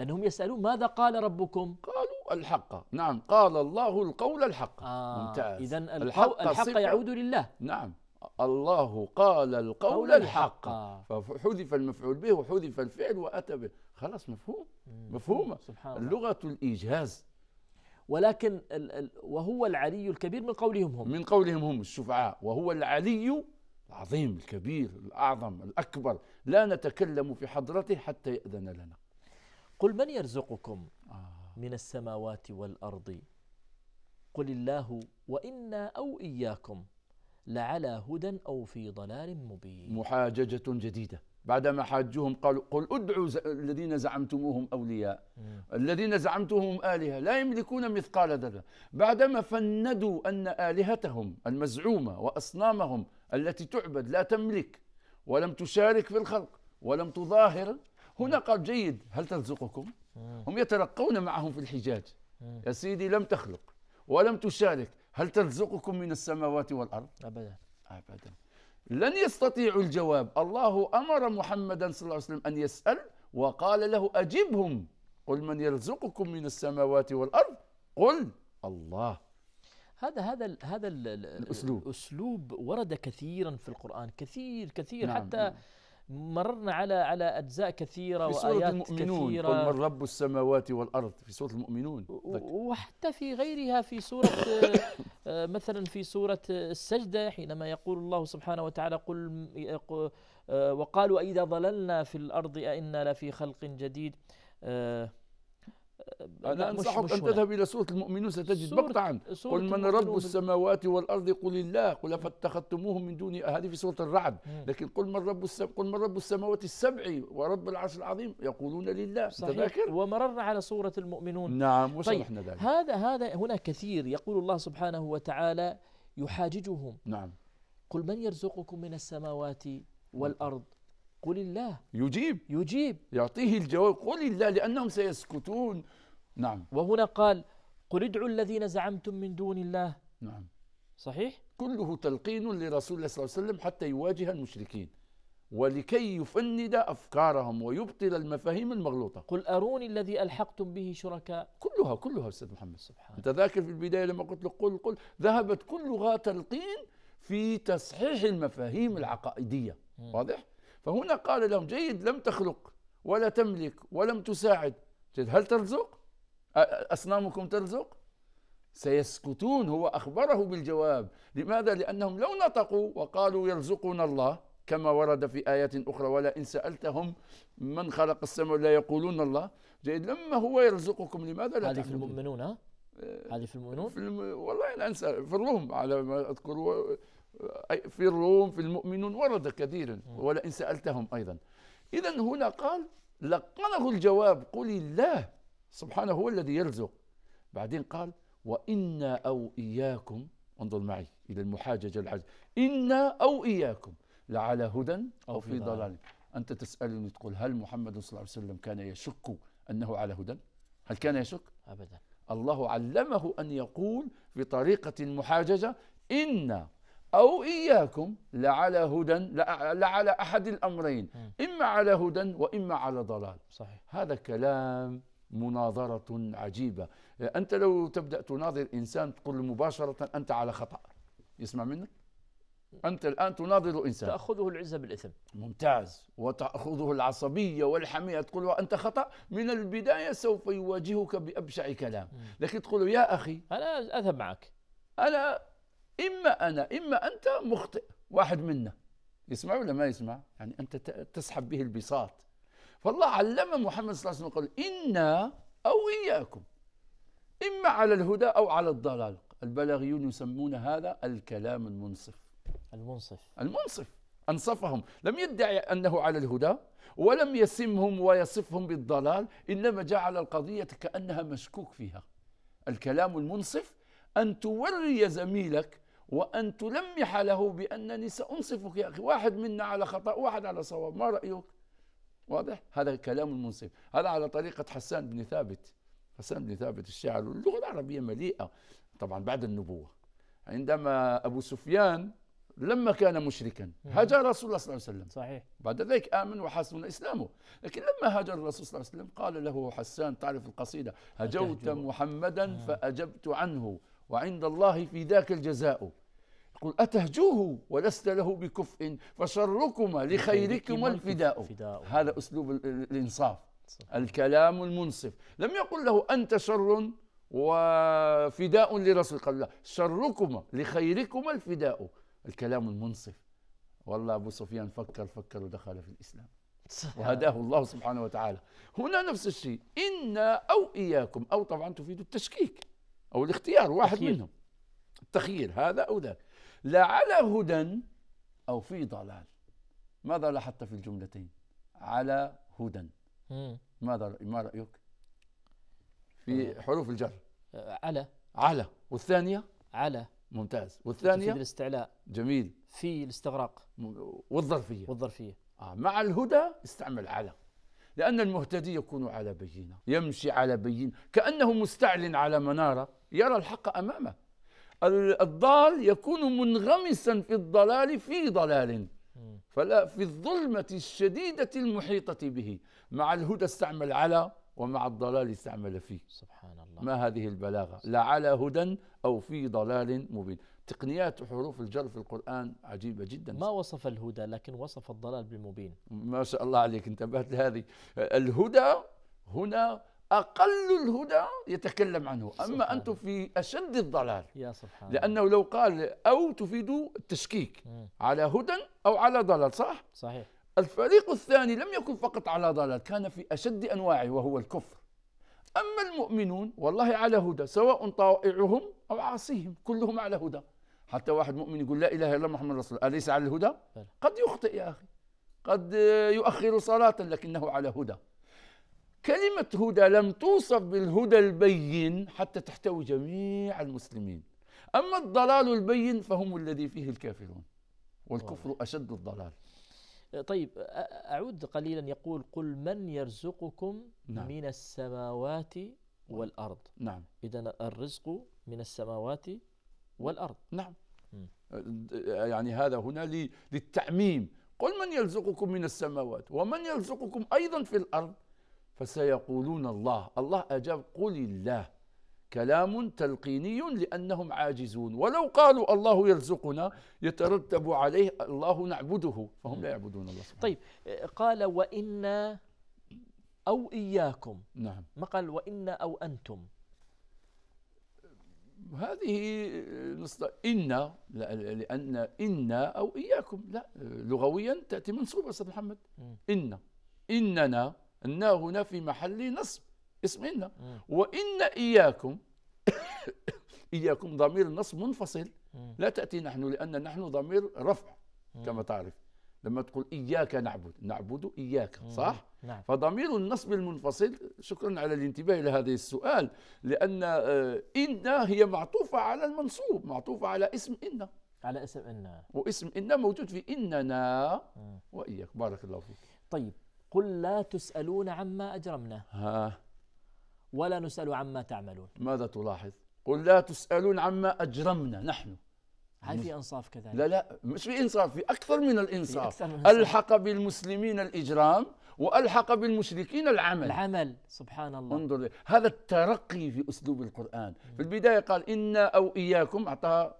لأنهم يسألون ماذا قال ربكم قالوا الحق نعم قال الله القول الحق آه ممتاز إذا الحق, الحق يعود لله نعم الله قال القول الحق آه. فحذف المفعول به وحذف الفعل واتى به خلاص مفهوم مفهومه سبحان اللغه الايجاز ولكن ال ال وهو العلي الكبير من قولهم هم من قولهم هم الشفعاء وهو العلي العظيم الكبير الاعظم الاكبر لا نتكلم في حضرته حتى ياذن لنا قل من يرزقكم آه. من السماوات والارض قل الله وانا او اياكم لعلى هدى او في ضلال مبين محاججه جديده بعدما حاجهم قالوا قل ادعوا الذين زعمتموهم اولياء الذين زعمتهم الهه لا يملكون مثقال ذره بعدما فندوا ان الهتهم المزعومه واصنامهم التي تعبد لا تملك ولم تشارك في الخلق ولم تظاهر هنا قال جيد هل ترزقكم آه. هم يتلقون معهم في الحجاج آه. يا سيدي لم تخلق ولم تشارك هل ترزقكم من السماوات والأرض أبدا أبدا لن يستطيعوا الجواب الله أمر محمدا صلى الله عليه وسلم أن يسأل وقال له أجبهم قل من يرزقكم من السماوات والأرض قل الله هذا هذا الـ هذا الـ الاسلوب الاسلوب ورد كثيرا في القران كثير كثير نعم حتى نعم. مررنا على على اجزاء كثيره في سورة وايات المؤمنون كثيره قل من رب السماوات والارض في سوره المؤمنون وحتى في غيرها في سوره آه، آه، مثلا في سوره السجده حينما يقول الله سبحانه وتعالى قل آه، وقالوا اذا ضللنا في الارض ائنا لفي خلق جديد أنا آه، أنصحك أن تذهب إلى سورة المؤمنون ستجد مقطعا قل من رب السماوات والأرض قل الله قل فاتخذتموهم من دون هذه في سورة الرعد لكن قل من رب قل من رب السماوات السبع ورب العرش العظيم يقولون لله تذاكر ومررنا على سورة المؤمنون نعم وشرحنا طيب ذلك هذا هذا هنا كثير يقول الله سبحانه وتعالى يحاججهم نعم قل من يرزقكم من السماوات والأرض قل الله يجيب يجيب يعطيه الجواب قل الله لأنهم سيسكتون نعم وهنا قال قل ادعوا الذين زعمتم من دون الله نعم صحيح كله تلقين لرسول الله صلى الله عليه وسلم حتى يواجه المشركين ولكي يفند أفكارهم ويبطل المفاهيم المغلوطة قل أروني الذي ألحقتم به شركاء كلها كلها أستاذ محمد سبحان أنت ذاكر في البداية لما قلت له قل قل ذهبت كلها تلقين في تصحيح المفاهيم العقائدية م. واضح؟ فهنا قال لهم جيد لم تخلق ولا تملك ولم تساعد جيد هل ترزق؟ أصنامكم ترزق سيسكتون هو أخبره بالجواب لماذا؟ لأنهم لو نطقوا وقالوا يرزقنا الله كما ورد في آيات أخرى ولا إن سألتهم من خلق السماء لا يقولون الله جيد لما هو يرزقكم لماذا لا هذه في المؤمنون ها؟ آه، هذه في المؤمنون؟ في الم... والله لا أنسى في الروم على ما أذكر في الروم في المؤمنون ورد كثيرا إن سألتهم أيضا إذا هنا قال لقنه الجواب قل الله سبحانه هو الذي يرزق بعدين قال وإنا أو إياكم انظر معي إلى المحاججة الحاجة إنا أو إياكم لعلى هدى أو في ضلال أنت تسألني تقول هل محمد صلى الله عليه وسلم كان يشك أنه على هدى هل كان يشك أبدا الله علمه أن يقول في طريقة محاججة إنا أو إياكم لعلى هدى لعلى أحد الأمرين إما على هدى وإما على ضلال صحيح. هذا كلام مناظرة عجيبة آه، أنت لو تبدأ تناظر إنسان تقول مباشرة أنت على خطأ يسمع منك أنت الآن تناظر إنسان تأخذه العزة بالإثم ممتاز وتأخذه العصبية والحمية تقول له أنت خطأ من البداية سوف يواجهك بأبشع كلام لكن تقول له يا أخي أنا أذهب معك أنا إما أنا إما أنت مخطئ واحد منا يسمع ولا ما يسمع يعني أنت تسحب به البساط فالله علم محمد صلى الله عليه وسلم قال إنا أو إياكم إما على الهدى أو على الضلال البلاغيون يسمون هذا الكلام المنصف المنصف المنصف أنصفهم لم يدعي أنه على الهدى ولم يسمهم ويصفهم بالضلال إنما جعل القضية كأنها مشكوك فيها الكلام المنصف أن توري زميلك وأن تلمح له بأنني سأنصفك يا أخي واحد منا على خطأ واحد على صواب ما رأيك واضح هذا كلام المنصف هذا على طريقة حسان بن ثابت حسان بن ثابت الشاعر اللغة العربية مليئة طبعا بعد النبوة عندما أبو سفيان لما كان مشركا هاجر رسول الله صلى الله عليه وسلم صحيح بعد ذلك آمن وحسن إسلامه لكن لما هاجر الرسول صلى الله عليه وسلم قال له حسان تعرف القصيدة هجوت محمدا فأجبت عنه وعند الله في ذاك الجزاء قل أتهجوه ولست له بكفء فشركما لخيركما الفداء هذا أسلوب الإنصاف الكلام المنصف لم يقل له أنت شر وفداء لرسول قال لا شركما لخيركما الفداء الكلام المنصف والله أبو سفيان فكر فكر ودخل في الإسلام وهداه الله سبحانه وتعالى هنا نفس الشيء إنا أو إياكم أو طبعا تفيد التشكيك أو الاختيار واحد منهم التخيير هذا أو ذاك لا على هدى أو في ضلال ماذا لاحظت في الجملتين على هدى ماذا ما رأيك في آه. حروف الجر آه، على على والثانية على ممتاز والثانية في الاستعلاء جميل في الاستغراق والظرفية والظرفية آه مع الهدى استعمل على لأن المهتدي يكون على بينة يمشي على بينة كأنه مستعلن على منارة يرى الحق أمامه الضال يكون منغمسا في الضلال في ضلال فلا في الظلمة الشديدة المحيطة به مع الهدى استعمل على ومع الضلال استعمل فيه سبحان الله ما هذه البلاغة لا على هدى أو في ضلال مبين تقنيات حروف الجر في القرآن عجيبة جدا ما وصف الهدى لكن وصف الضلال بمبين ما شاء الله عليك انتبهت لهذه الهدى هنا أقل الهدى يتكلم عنه أما أنتم في أشد الضلال يا سبحان لأنه لو قال أو تفيد التشكيك مم. على هدى أو على ضلال صح؟ صحيح الفريق الثاني لم يكن فقط على ضلال كان في أشد أنواعه وهو الكفر أما المؤمنون والله على هدى سواء طائعهم أو عاصيهم كلهم على هدى حتى واحد مؤمن يقول لا إله إلا الله محمد رسول الله أليس على الهدى؟ قد يخطئ يا أخي قد يؤخر صلاة لكنه على هدى كلمة هدى لم توصف بالهدى البين حتى تحتوي جميع المسلمين أما الضلال البين فهم الذي فيه الكافرون والكفر أشد الضلال أه، طيب أعود قليلا يقول قل من يرزقكم نعم. من السماوات والأرض نعم إذا الرزق من السماوات والأرض نعم م. أه، أه، يعني هذا هنا للتعميم قل من يرزقكم من السماوات ومن يرزقكم أيضا في الأرض فسيقولون الله الله أجاب قل الله كلام تلقيني لأنهم عاجزون ولو قالوا الله يرزقنا يترتب عليه الله نعبده فهم لا يعبدون الله سبحانه طيب قال وإنا أو إياكم نعم ما قال وإنا أو أنتم هذه إن لأن إنا أو إياكم لا لغويا تأتي منصوبة أستاذ محمد إن إننا النا هنا في محل نصب اسم إن وإن إياكم إياكم ضمير نصب منفصل لا تأتي نحن لأن نحن ضمير رفع كما تعرف لما تقول إياك نعبد نعبد إياك صح؟ نعم. فضمير النصب المنفصل شكرا على الانتباه إلى هذا السؤال لأن آه، إن هي معطوفة على المنصوب معطوفة على اسم إن على اسم إن واسم إن موجود في إننا وإياك بارك الله فيك طيب قل لا تسألون عما أجرمنا ها ولا نسأل عما تعملون ماذا تلاحظ قل لا تسألون عما أجرمنا نحن هل في انصاف كذلك؟ لا لا مش في انصاف في اكثر من الانصاف أكثر من الحق بالمسلمين الاجرام والحق بالمشركين العمل العمل سبحان الله انظر هذا الترقي في اسلوب القران في البدايه قال انا او اياكم اعطاها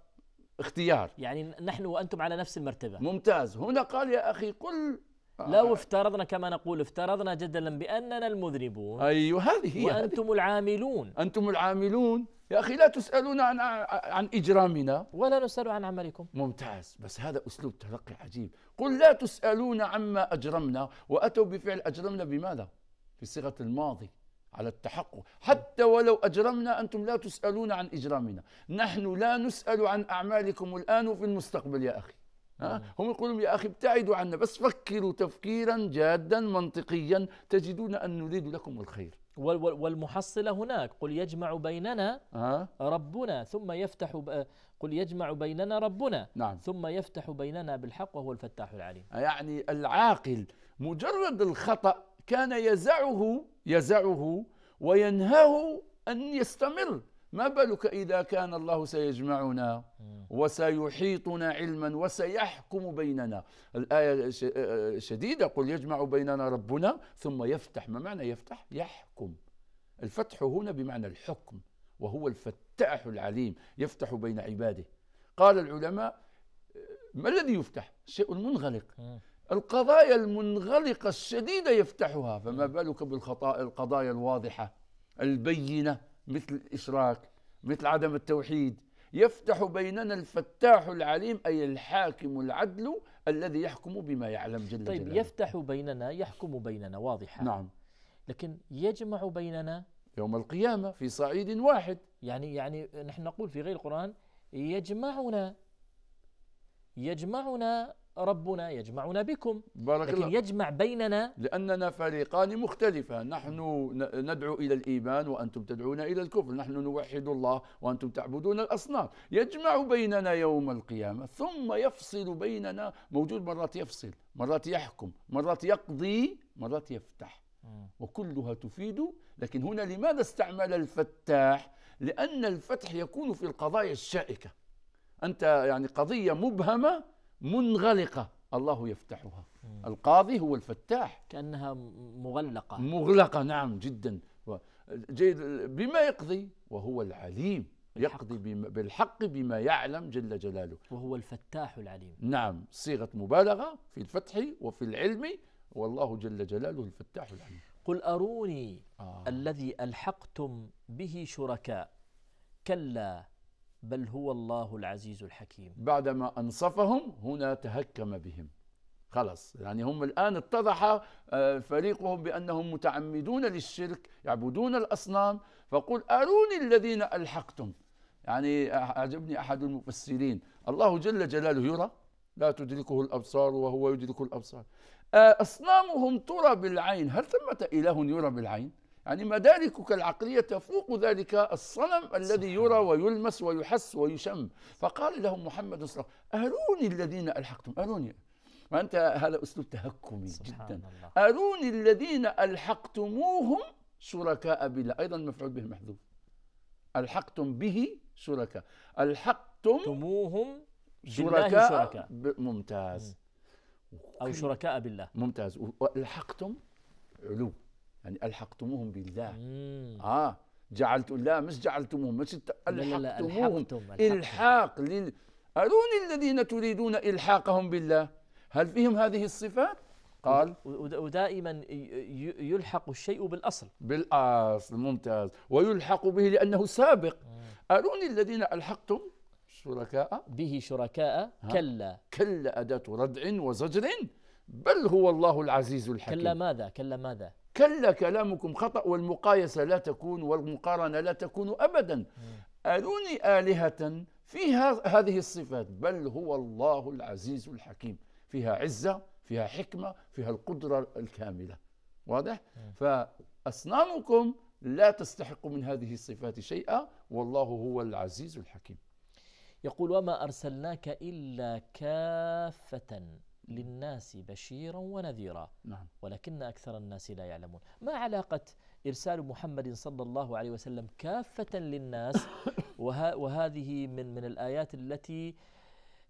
اختيار يعني نحن وانتم على نفس المرتبه ممتاز هنا قال يا اخي قل آه، لو آه. افترضنا كما نقول افترضنا جدلا بأننا المذنبون أيوه هذه هي وأنتم هذه. العاملون أنتم العاملون يا أخي لا تسألون عن عن إجرامنا ولا نسأل عن عملكم ممتاز بس هذا أسلوب تلقي عجيب قل لا تسألون عما أجرمنا وأتوا بفعل أجرمنا بماذا في صيغة الماضي على التحقق حتى ولو أجرمنا أنتم لا تسألون عن إجرامنا نحن لا نسأل عن أعمالكم الآن وفي المستقبل يا أخي آه. نعم. هم يقولون يا أخي ابتعدوا عنا بس فكروا تفكيرا جادا منطقيا تجدون أن نريد لكم الخير والمحصلة هناك قل يجمع بيننا آه. ربنا ثم يفتح قل يجمع بيننا ربنا نعم. ثم يفتح بيننا بالحق وهو الفتاح العليم يعني العاقل مجرد الخطأ كان يزعه يزعه وينهاه أن يستمر ما بالك إذا كان الله سيجمعنا وسيحيطنا علما وسيحكم بيننا الآية شديدة قل يجمع بيننا ربنا ثم يفتح ما معنى يفتح يحكم الفتح هنا بمعنى الحكم وهو الفتاح العليم يفتح بين عباده قال العلماء ما الذي يفتح الشيء المنغلق القضايا المنغلقة الشديدة يفتحها فما بالك بالقضايا الواضحة البينة مثل الإشراك مثل عدم التوحيد يفتح بيننا الفتاح العليم أي الحاكم العدل الذي يحكم بما يعلم جل طيب جلاله يفتح بيننا يحكم بيننا واضحا نعم لكن يجمع بيننا يوم القيامة في صعيد واحد يعني يعني نحن نقول في غير القرآن يجمعنا يجمعنا ربنا يجمعنا بكم بارك لكن الله. يجمع بيننا لأننا فريقان مختلفة نحن ندعو إلى الإيمان وأنتم تدعون إلى الكفر نحن نوحد الله وأنتم تعبدون الأصنام يجمع بيننا يوم القيامة ثم يفصل بيننا موجود مرات يفصل مرات يحكم مرات يقضي مرات يفتح وكلها تفيد لكن هنا لماذا استعمل الفتاح لأن الفتح يكون في القضايا الشائكة أنت يعني قضية مبهمة منغلقة الله يفتحها القاضي هو الفتاح كأنها مغلقة مغلقة نعم جدا بما يقضي وهو العليم يقضي بما بالحق بما يعلم جل جلاله وهو الفتاح العليم نعم صيغة مبالغة في الفتح وفي العلم والله جل جلاله الفتاح العليم قل أروني آه. الذي ألحقتم به شركاء كلا بل هو الله العزيز الحكيم بعدما أنصفهم هنا تهكم بهم خلاص يعني هم الآن اتضح آه، فريقهم بأنهم متعمدون للشرك يعبدون الأصنام فقل أروني الذين ألحقتم يعني عجبني أحد المفسرين الله جل جلاله يرى لا تدركه الأبصار وهو يدرك الأبصار آه، أصنامهم ترى بالعين هل ثمة إله يرى بالعين يعني مداركك العقلية تفوق ذلك الصنم الذي يرى ويلمس ويحس ويشم فقال لهم محمد صلى الله عليه وسلم أروني الذين ألحقتم أروني وأنت هذا أسلوب تهكمي جدا الله. أروني الذين ألحقتموهم شركاء بالله أيضا مفعول به محذوف ألحقتم به شركاء ألحقتم تموهم شركاء, شركاء. ممتاز م. أو شركاء بالله ممتاز وألحقتم علو يعني ألحقتموهم بالله مم. آه جعلت لا مش جعلتموهم مش ألحقتموهم إلحاق لل... أروني الذين تريدون إلحاقهم بالله هل فيهم هذه الصفات قال ودائما يلحق الشيء بالأصل بالأصل ممتاز ويلحق به لأنه سابق أروني الذين ألحقتم شركاء به شركاء كلا كلا أداة ردع وزجر بل هو الله العزيز الحكيم كلا ماذا كلا ماذا كلا كلامكم خطأ والمقايسة لا تكون والمقارنة لا تكون أبدا أروني آلهة فيها هذه الصفات بل هو الله العزيز الحكيم فيها عزة فيها حكمة فيها القدرة الكاملة واضح؟ فأصنامكم لا تستحق من هذه الصفات شيئا والله هو العزيز الحكيم يقول وما أرسلناك إلا كافة للناس بشيرا ونذيرا نعم. ولكن أكثر الناس لا يعلمون ما علاقة إرسال محمد صلى الله عليه وسلم كافة للناس وه وهذه من, من الآيات التي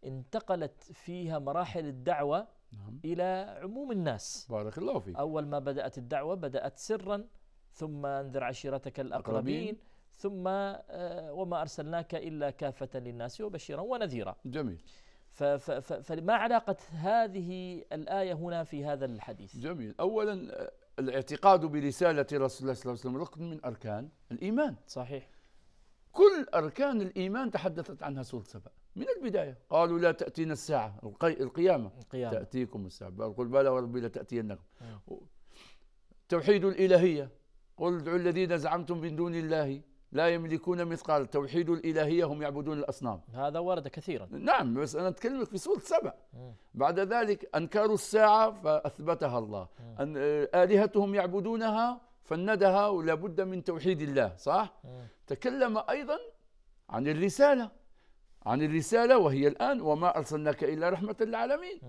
انتقلت فيها مراحل الدعوة نعم. إلى عموم الناس بارك الله فيك أول ما بدأت الدعوة بدأت سرا ثم أنذر عشيرتك الأقربين ثم آه، وما أرسلناك إلا كافة للناس وبشيرا ونذيرا جميل فما علاقة هذه الآية هنا في هذا الحديث؟ جميل، أولا الاعتقاد برسالة رسول الله صلى الله عليه وسلم ركن من أركان الإيمان صحيح كل أركان الإيمان تحدثت عنها سورة سبأ من البداية قالوا لا تأتينا الساعة القي... القيامة, القيامة تأتيكم الساعة قل بلى وربي لتأتينكم نعم. توحيد الإلهية قل ادعوا الذين زعمتم من دون الله لا يملكون مثقال توحيد الإلهية هم يعبدون الأصنام هذا ورد كثيرا نعم بس أنا اتكلم في سورة سبع بعد ذلك أنكروا الساعة فأثبتها الله أن آه، آلهتهم يعبدونها فندها ولا بد من توحيد الله صح مم. تكلم أيضا عن الرسالة عن الرسالة وهي الآن وما أرسلناك إلا رحمة للعالمين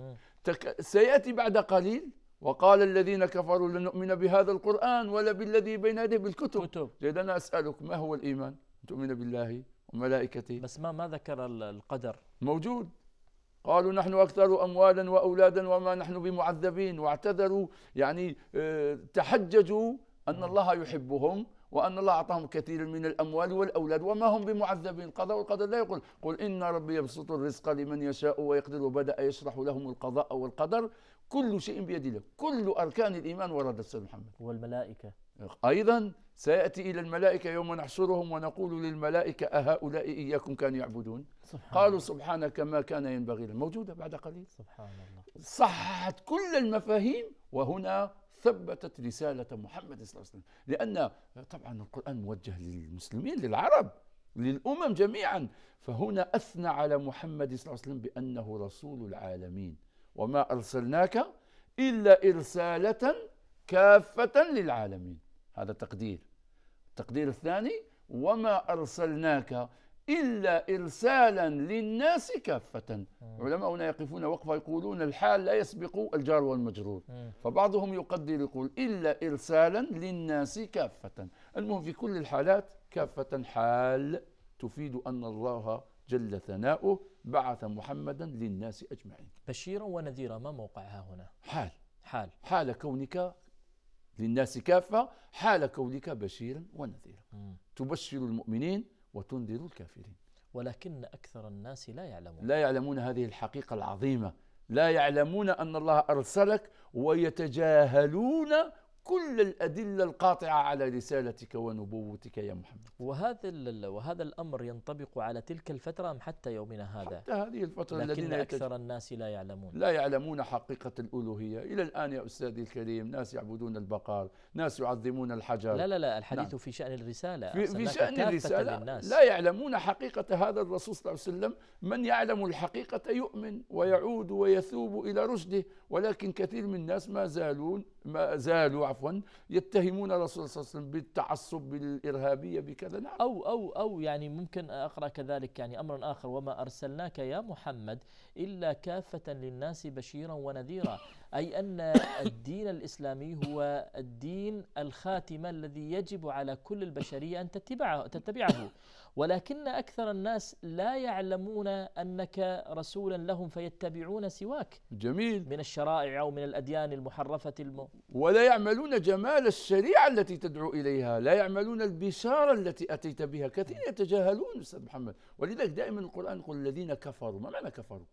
تك... سيأتي بعد قليل وقال الذين كفروا لنؤمن بهذا القرآن ولا بالذي بين يديه بالكتب كتب. زيد أنا أسألك ما هو الإيمان أن تؤمن بالله وملائكته بس ما ما ذكر القدر موجود قالوا نحن أكثر أموالا وأولادا وما نحن بمعذبين واعتذروا يعني آه، تحججوا أن نعم. الله يحبهم وأن الله أعطاهم كثير من الأموال والأولاد وما هم بمعذبين قضاء والقدر لا يقول قل إن ربي يبسط الرزق لمن يشاء ويقدر وبدأ يشرح لهم القضاء والقدر كل شيء بيد الله كل أركان الإيمان وردت السيد محمد والملائكة أيضا سيأتي إلى الملائكة يوم نحشرهم ونقول للملائكة أهؤلاء إياكم كانوا يعبدون سبحان قالوا سبحانك ما كان ينبغي لهم موجودة بعد قليل سبحان الله صححت كل المفاهيم وهنا ثبتت رسالة محمد صلى الله عليه وسلم لأن طبعا القرآن موجه للمسلمين للعرب للأمم جميعا فهنا أثنى على محمد صلى الله عليه وسلم بأنه رسول العالمين وما أرسلناك إلا إرسالة كافة للعالمين هذا تقدير التقدير الثاني وما أرسلناك إلا إرسالا للناس كافة علماء هنا يقفون وقفة يقولون الحال لا يسبق الجار والمجرور فبعضهم يقدر يقول إلا إرسالا للناس كافة المهم في كل الحالات كافة حال تفيد أن الله جل ثناؤه بعث محمدا للناس أجمعين بشيرا ونذيرا ما موقعها هنا حال حال حال كونك للناس كافة حال كونك بشيرا ونذيرا تبشر المؤمنين وتنذر الكافرين ولكن أكثر الناس لا يعلمون لا يعلمون هذه الحقيقة العظيمة لا يعلمون أن الله أرسلك ويتجاهلون كل الأدلة القاطعة على رسالتك ونبوتك يا محمد وهذا وهذا الأمر ينطبق على تلك الفترة أم حتى يومنا هذا حتى هذه الفترة لكن الذين أكثر الناس لا يعلمون لا يعلمون حقيقة الألوهية إلى الآن يا أستاذي الكريم ناس يعبدون البقر ناس يعظمون الحجر لا لا لا الحديث نعم. في شأن الرسالة في, في شأن الرسالة للناس. لا يعلمون حقيقة هذا الرسول صلى الله عليه وسلم من يعلم الحقيقة يؤمن ويعود ويثوب إلى رشده ولكن كثير من الناس ما زالون ما زالوا عفوا يتهمون الرسول صلى الله عليه وسلم بالتعصب بالارهابيه بكذا نعم او او او يعني ممكن اقرا كذلك يعني امرا اخر وما ارسلناك يا محمد الا كافه للناس بشيرا ونذيرا اي ان الدين الاسلامي هو الدين الخاتمه الذي يجب على كل البشريه ان تتبعه تتبعه ولكن أكثر الناس لا يعلمون أنك رسولا لهم فيتبعون سواك جميل من الشرائع أو من الأديان المحرفة الم... ولا يعملون جمال الشريعة التي تدعو إليها لا يعملون البشارة التي أتيت بها كثير يتجاهلون أستاذ محمد ولذلك دائما القرآن يقول الذين كفروا ما معنى كفروا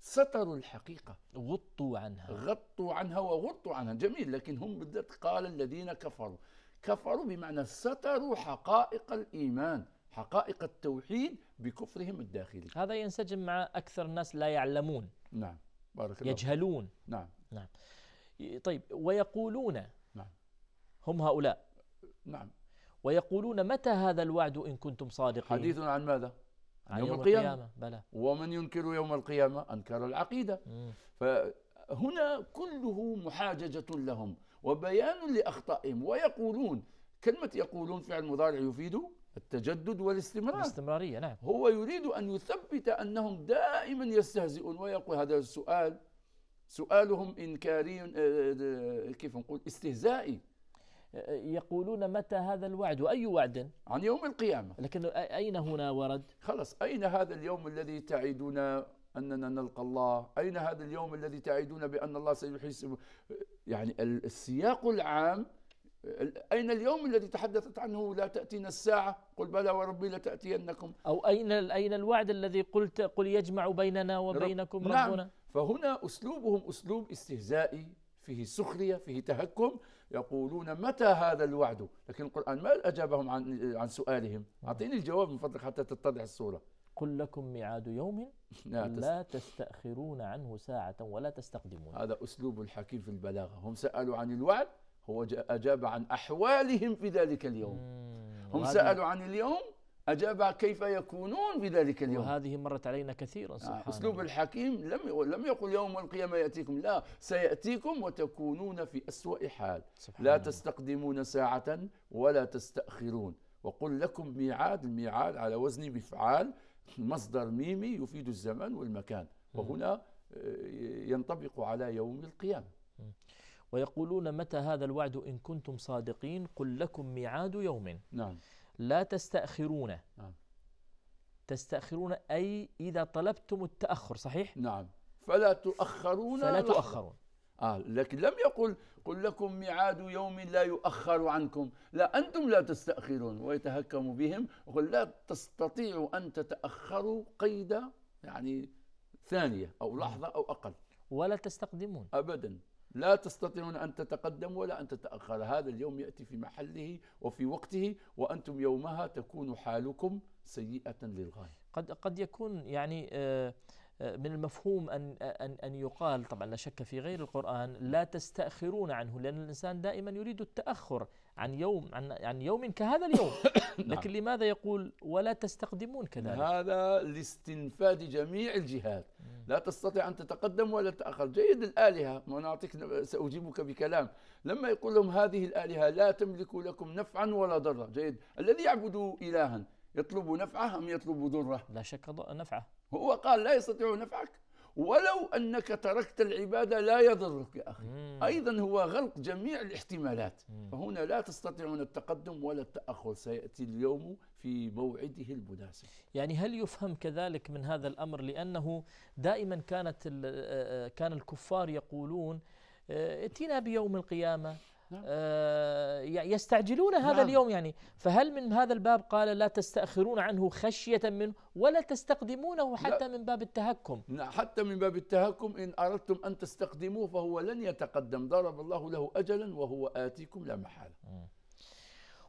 ستروا الحقيقة غطوا عنها غطوا عنها وغطوا عنها جميل لكن هم بالذات قال الذين كفروا كفروا بمعنى ستروا حقائق الإيمان حقائق التوحيد بكفرهم الداخلي هذا ينسجم مع أكثر الناس لا يعلمون نعم بارك الله يجهلون نعم نعم طيب ويقولون نعم هم هؤلاء نعم ويقولون متى هذا الوعد إن كنتم صادقين حديث عن ماذا؟ عن يوم, يوم القيامة, القيامة بلى ومن ينكر يوم القيامة أنكر العقيدة مم. فهنا كله محاججة لهم وبيان لأخطائهم ويقولون كلمة يقولون فعل مضارع يفيد التجدد والاستمرار الاستمرارية نعم هو يريد أن يثبت أنهم دائما يستهزئون ويقول هذا السؤال سؤالهم إنكاري آه، آه، كيف نقول استهزائي آه، يقولون متى هذا الوعد وأي وعد عن يوم القيامة لكن أين هنا ورد خلاص أين هذا اليوم الذي تعدون أننا نلقى الله أين هذا اليوم الذي تعدون بأن الله سيحسب يعني السياق العام أين اليوم الذي تحدثت عنه لا تأتينا الساعة قل بلى وربي لتأتينكم أو أين أين الوعد الذي قلت قل يجمع بيننا وبينكم رب نعم فهنا أسلوبهم أسلوب استهزائي فيه سخرية فيه تهكم يقولون متى هذا الوعد لكن القرآن ما أجابهم عن عن سؤالهم أعطيني الجواب من فضلك حتى تتضح الصورة قل لكم ميعاد يوم لا تستأخرون عنه ساعة ولا تستقدمون هذا أسلوب الحكيم في البلاغة هم سألوا عن الوعد هو أجاب عن أحوالهم في ذلك اليوم هم سألوا عن اليوم أجاب كيف يكونون في ذلك اليوم وهذه مرت علينا كثيرا آه، سبحان أسلوب أسلوب الحكيم لم لم يقل يوم القيامة يأتيكم لا سيأتيكم وتكونون في أسوأ حال سبحان لا تستقدمون ساعة ولا تستأخرون وقل لكم ميعاد الميعاد على وزن مفعال مصدر ميمي يفيد الزمان والمكان وهنا آه، ينطبق على يوم القيامة ويقولون متى هذا الوعد إن كنتم صادقين قل لكم ميعاد يوم نعم لا تستأخرون نعم تستأخرون أي إذا طلبتم التأخر صحيح؟ نعم فلا تؤخرون فلا تؤخرون آه لكن لم يقل قل لكم ميعاد يوم لا يؤخر عنكم لا أنتم لا تستأخرون ويتهكم بهم وقل لا تستطيعوا أن تتأخروا قيد يعني ثانية أو لحظة أو أقل ولا تستقدمون أبدا لا تستطيعون أن تتقدموا ولا أن تتأخر هذا اليوم يأتي في محله وفي وقته وأنتم يومها تكون حالكم سيئة للغاية قد قد يكون يعني آه، آه، من المفهوم أن, أن, أن يقال طبعا لا شك في غير القرآن لا تستأخرون عنه لأن الإنسان دائما يريد التأخر عن يوم عن عن يوم كهذا اليوم نعم. لكن لماذا يقول ولا تستقدمون كذلك هذا لاستنفاد جميع الجهات لا تستطيع أن تتقدم ولا تتأخر جيد الآلهة وأنا أعطيك سأجيبك بكلام لما يقول لهم هذه الآلهة لا تملك لكم نفعا ولا ضرا جيد الذي يعبد إلها يطلب نفعه أم يطلب ضره لا شك نفعه هو قال لا يستطيع نفعك ولو أنك تركت العبادة لا يضرك يا أخي أيضا هو غلق جميع الاحتمالات فهنا لا تستطيعون التقدم ولا التأخر سيأتي اليوم في موعده المناسب يعني هل يفهم كذلك من هذا الأمر لأنه دائما كانت آه، آه، كان الكفار يقولون آه، ائتنا بيوم القيامة نعم. آه، يستعجلون هذا نعم. اليوم يعني فهل من هذا الباب قال لا تستأخرون عنه خشية منه ولا تستقدمونه حتى لا. من باب التهكم حتى من باب التهكم إن أردتم أن تستقدموه فهو لن يتقدم ضرب الله له أجلا وهو آتيكم لا محالة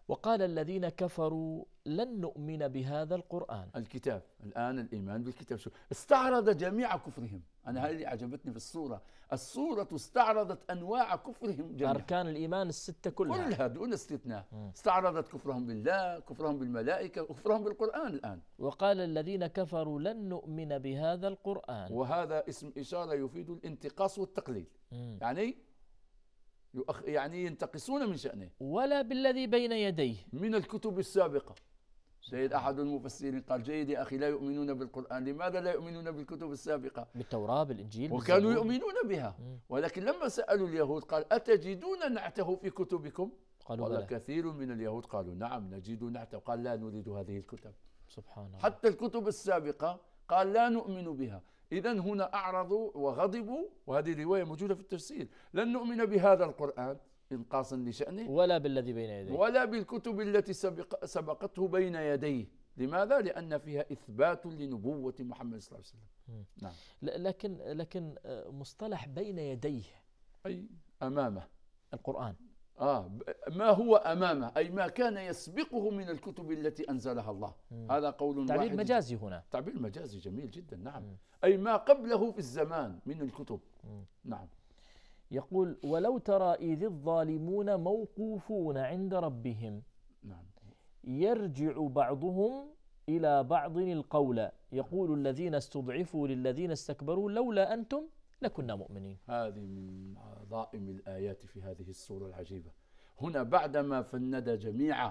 وقال الذين كفروا لن نؤمن بهذا القرآن الكتاب الآن الإيمان بالكتاب شو استعرض جميع كفرهم أنا هذه اللي في الصورة الصورة استعرضت أنواع كفرهم جميعا أركان الإيمان الستة كلها كلها دون استثناء استعرضت كفرهم بالله كفرهم بالملائكة كفرهم بالقرآن الآن وقال الذين كفروا لن نؤمن بهذا القرآن وهذا اسم إشارة يفيد الانتقاص والتقليل مم. يعني يعني ينتقصون من شأنه ولا بالذي بين يديه من الكتب السابقة سيد أحد المفسرين قال جيد يا أخي لا يؤمنون بالقرآن لماذا لا يؤمنون بالكتب السابقة بالتوراة بالإنجيل وكانوا يؤمنون بها ولكن لما سألوا اليهود قال أتجدون نعته في كتبكم قالوا قال كثير من اليهود قالوا نعم نجد نعته قال لا نريد هذه الكتب سبحان الله حتى الكتب السابقة قال لا نؤمن بها إذا هنا أعرضوا وغضبوا وهذه رواية موجودة في التفسير لن نؤمن بهذا القرآن إنقاصا لشأنه ولا بالذي بين يديه ولا بالكتب التي سبق سبقته بين يديه لماذا؟ لأن فيها إثبات لنبوة محمد صلى الله عليه وسلم نعم. لكن لكن آه، مصطلح بين يديه أي أمامه القرآن آه ما هو أمامه أي ما كان يسبقه من الكتب التي أنزلها الله مم. هذا قول تعبير واحد مجازي هنا تعبير مجازي جميل جدا نعم مم. أي ما قبله في الزمان من الكتب مم. نعم يقول ولو ترى إذ الظالمون موقوفون عند ربهم نعم يرجع بعضهم إلى بعض القول يقول الذين استضعفوا للذين استكبروا لولا أنتم لكنا مؤمنين هذه من عظائم الآيات في هذه السورة العجيبة هنا بعدما فند جميع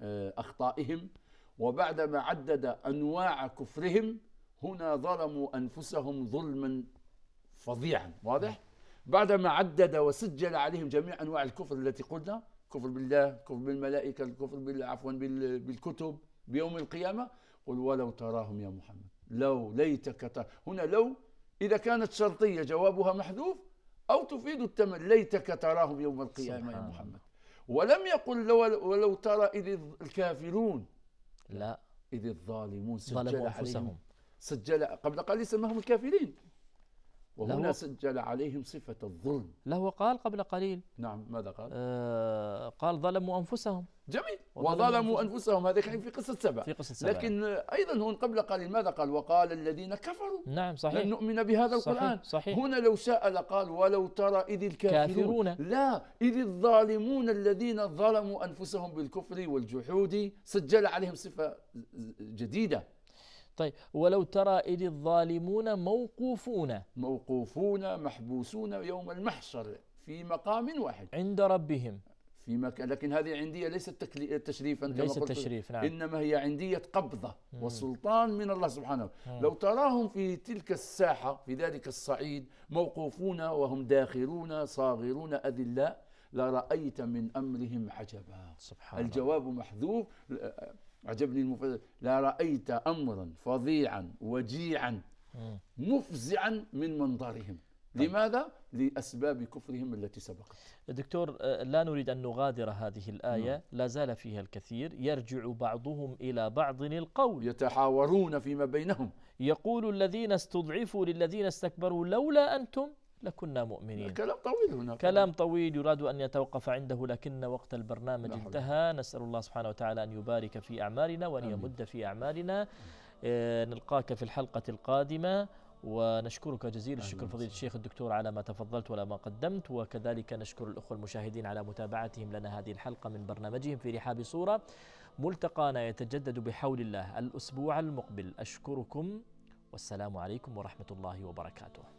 آه، أخطائهم وبعدما عدد أنواع كفرهم هنا ظلموا أنفسهم ظلما فظيعا واضح؟ بعدما عدد وسجل عليهم جميع أنواع الكفر التي قلنا كفر بالله كفر بالملائكة الكفر عفوا بالكتب بيوم القيامة قل ولو تراهم يا محمد لو ليتك هنا لو إذا كانت شرطية جوابها محذوف أو تفيد التمن ليتك تراهم يوم القيامة يا محمد ولم يقل لو ولو ترى إذ الكافرون لا إذ الظالمون سجل عليهم أنفسهم سجل قبل قليل سماهم الكافرين وهنا سجل عليهم صفة الظلم لا قال قبل قليل نعم ماذا قال؟ آه قال ظلموا أنفسهم جميل وظلموا أنفسهم هذا كان في قصة سبع في قصة سبع لكن آه، أيضا هون قبل قليل ماذا قال؟ وقال الذين كفروا نعم صحيح لن نؤمن بهذا صحيح القرآن صحيح هنا لو شاء لقال ولو ترى إذ الكافرون كافرون. لا إذ الظالمون الذين ظلموا أنفسهم بالكفر والجحود سجل عليهم صفة جديدة طيب ولو ترى إذ الظالمون موقوفون موقوفون محبوسون يوم المحشر في مقام واحد عند ربهم في مكان لكن هذه عندية ليست تكلي... تشريفا كما ليست قلت تشريف نعم إنما هي عندية قبضة مم. وسلطان من الله سبحانه مم. لو تراهم في تلك الساحة في ذلك الصعيد موقوفون وهم داخلون صاغرون أذلاء لرأيت من أمرهم عجبا سبحان الجواب محذوف عجبني المفزع لرأيت أمرا فظيعا وجيعا مفزعا من منظرهم نعم. لماذا؟ لأسباب كفرهم التي سبقت دكتور آه، لا نريد أن نغادر هذه الآية نعم. لا زال فيها الكثير يرجع بعضهم إلى بعض القول يتحاورون فيما بينهم يقول الذين استضعفوا للذين استكبروا لولا أنتم لكنا مؤمنين كلام طويل هناك كلام طويل يراد أن يتوقف عنده لكن وقت البرنامج انتهى نسأل الله سبحانه وتعالى أن يبارك في أعمالنا وأن يمد في أعمالنا آه، نلقاك في الحلقة القادمة ونشكرك جزيل الشكر فضيلة الشيخ الدكتور على ما تفضلت وعلى ما قدمت وكذلك نشكر الأخوة المشاهدين على متابعتهم لنا هذه الحلقة من برنامجهم في رحاب صورة ملتقانا يتجدد بحول الله الأسبوع المقبل أشكركم والسلام عليكم ورحمة الله وبركاته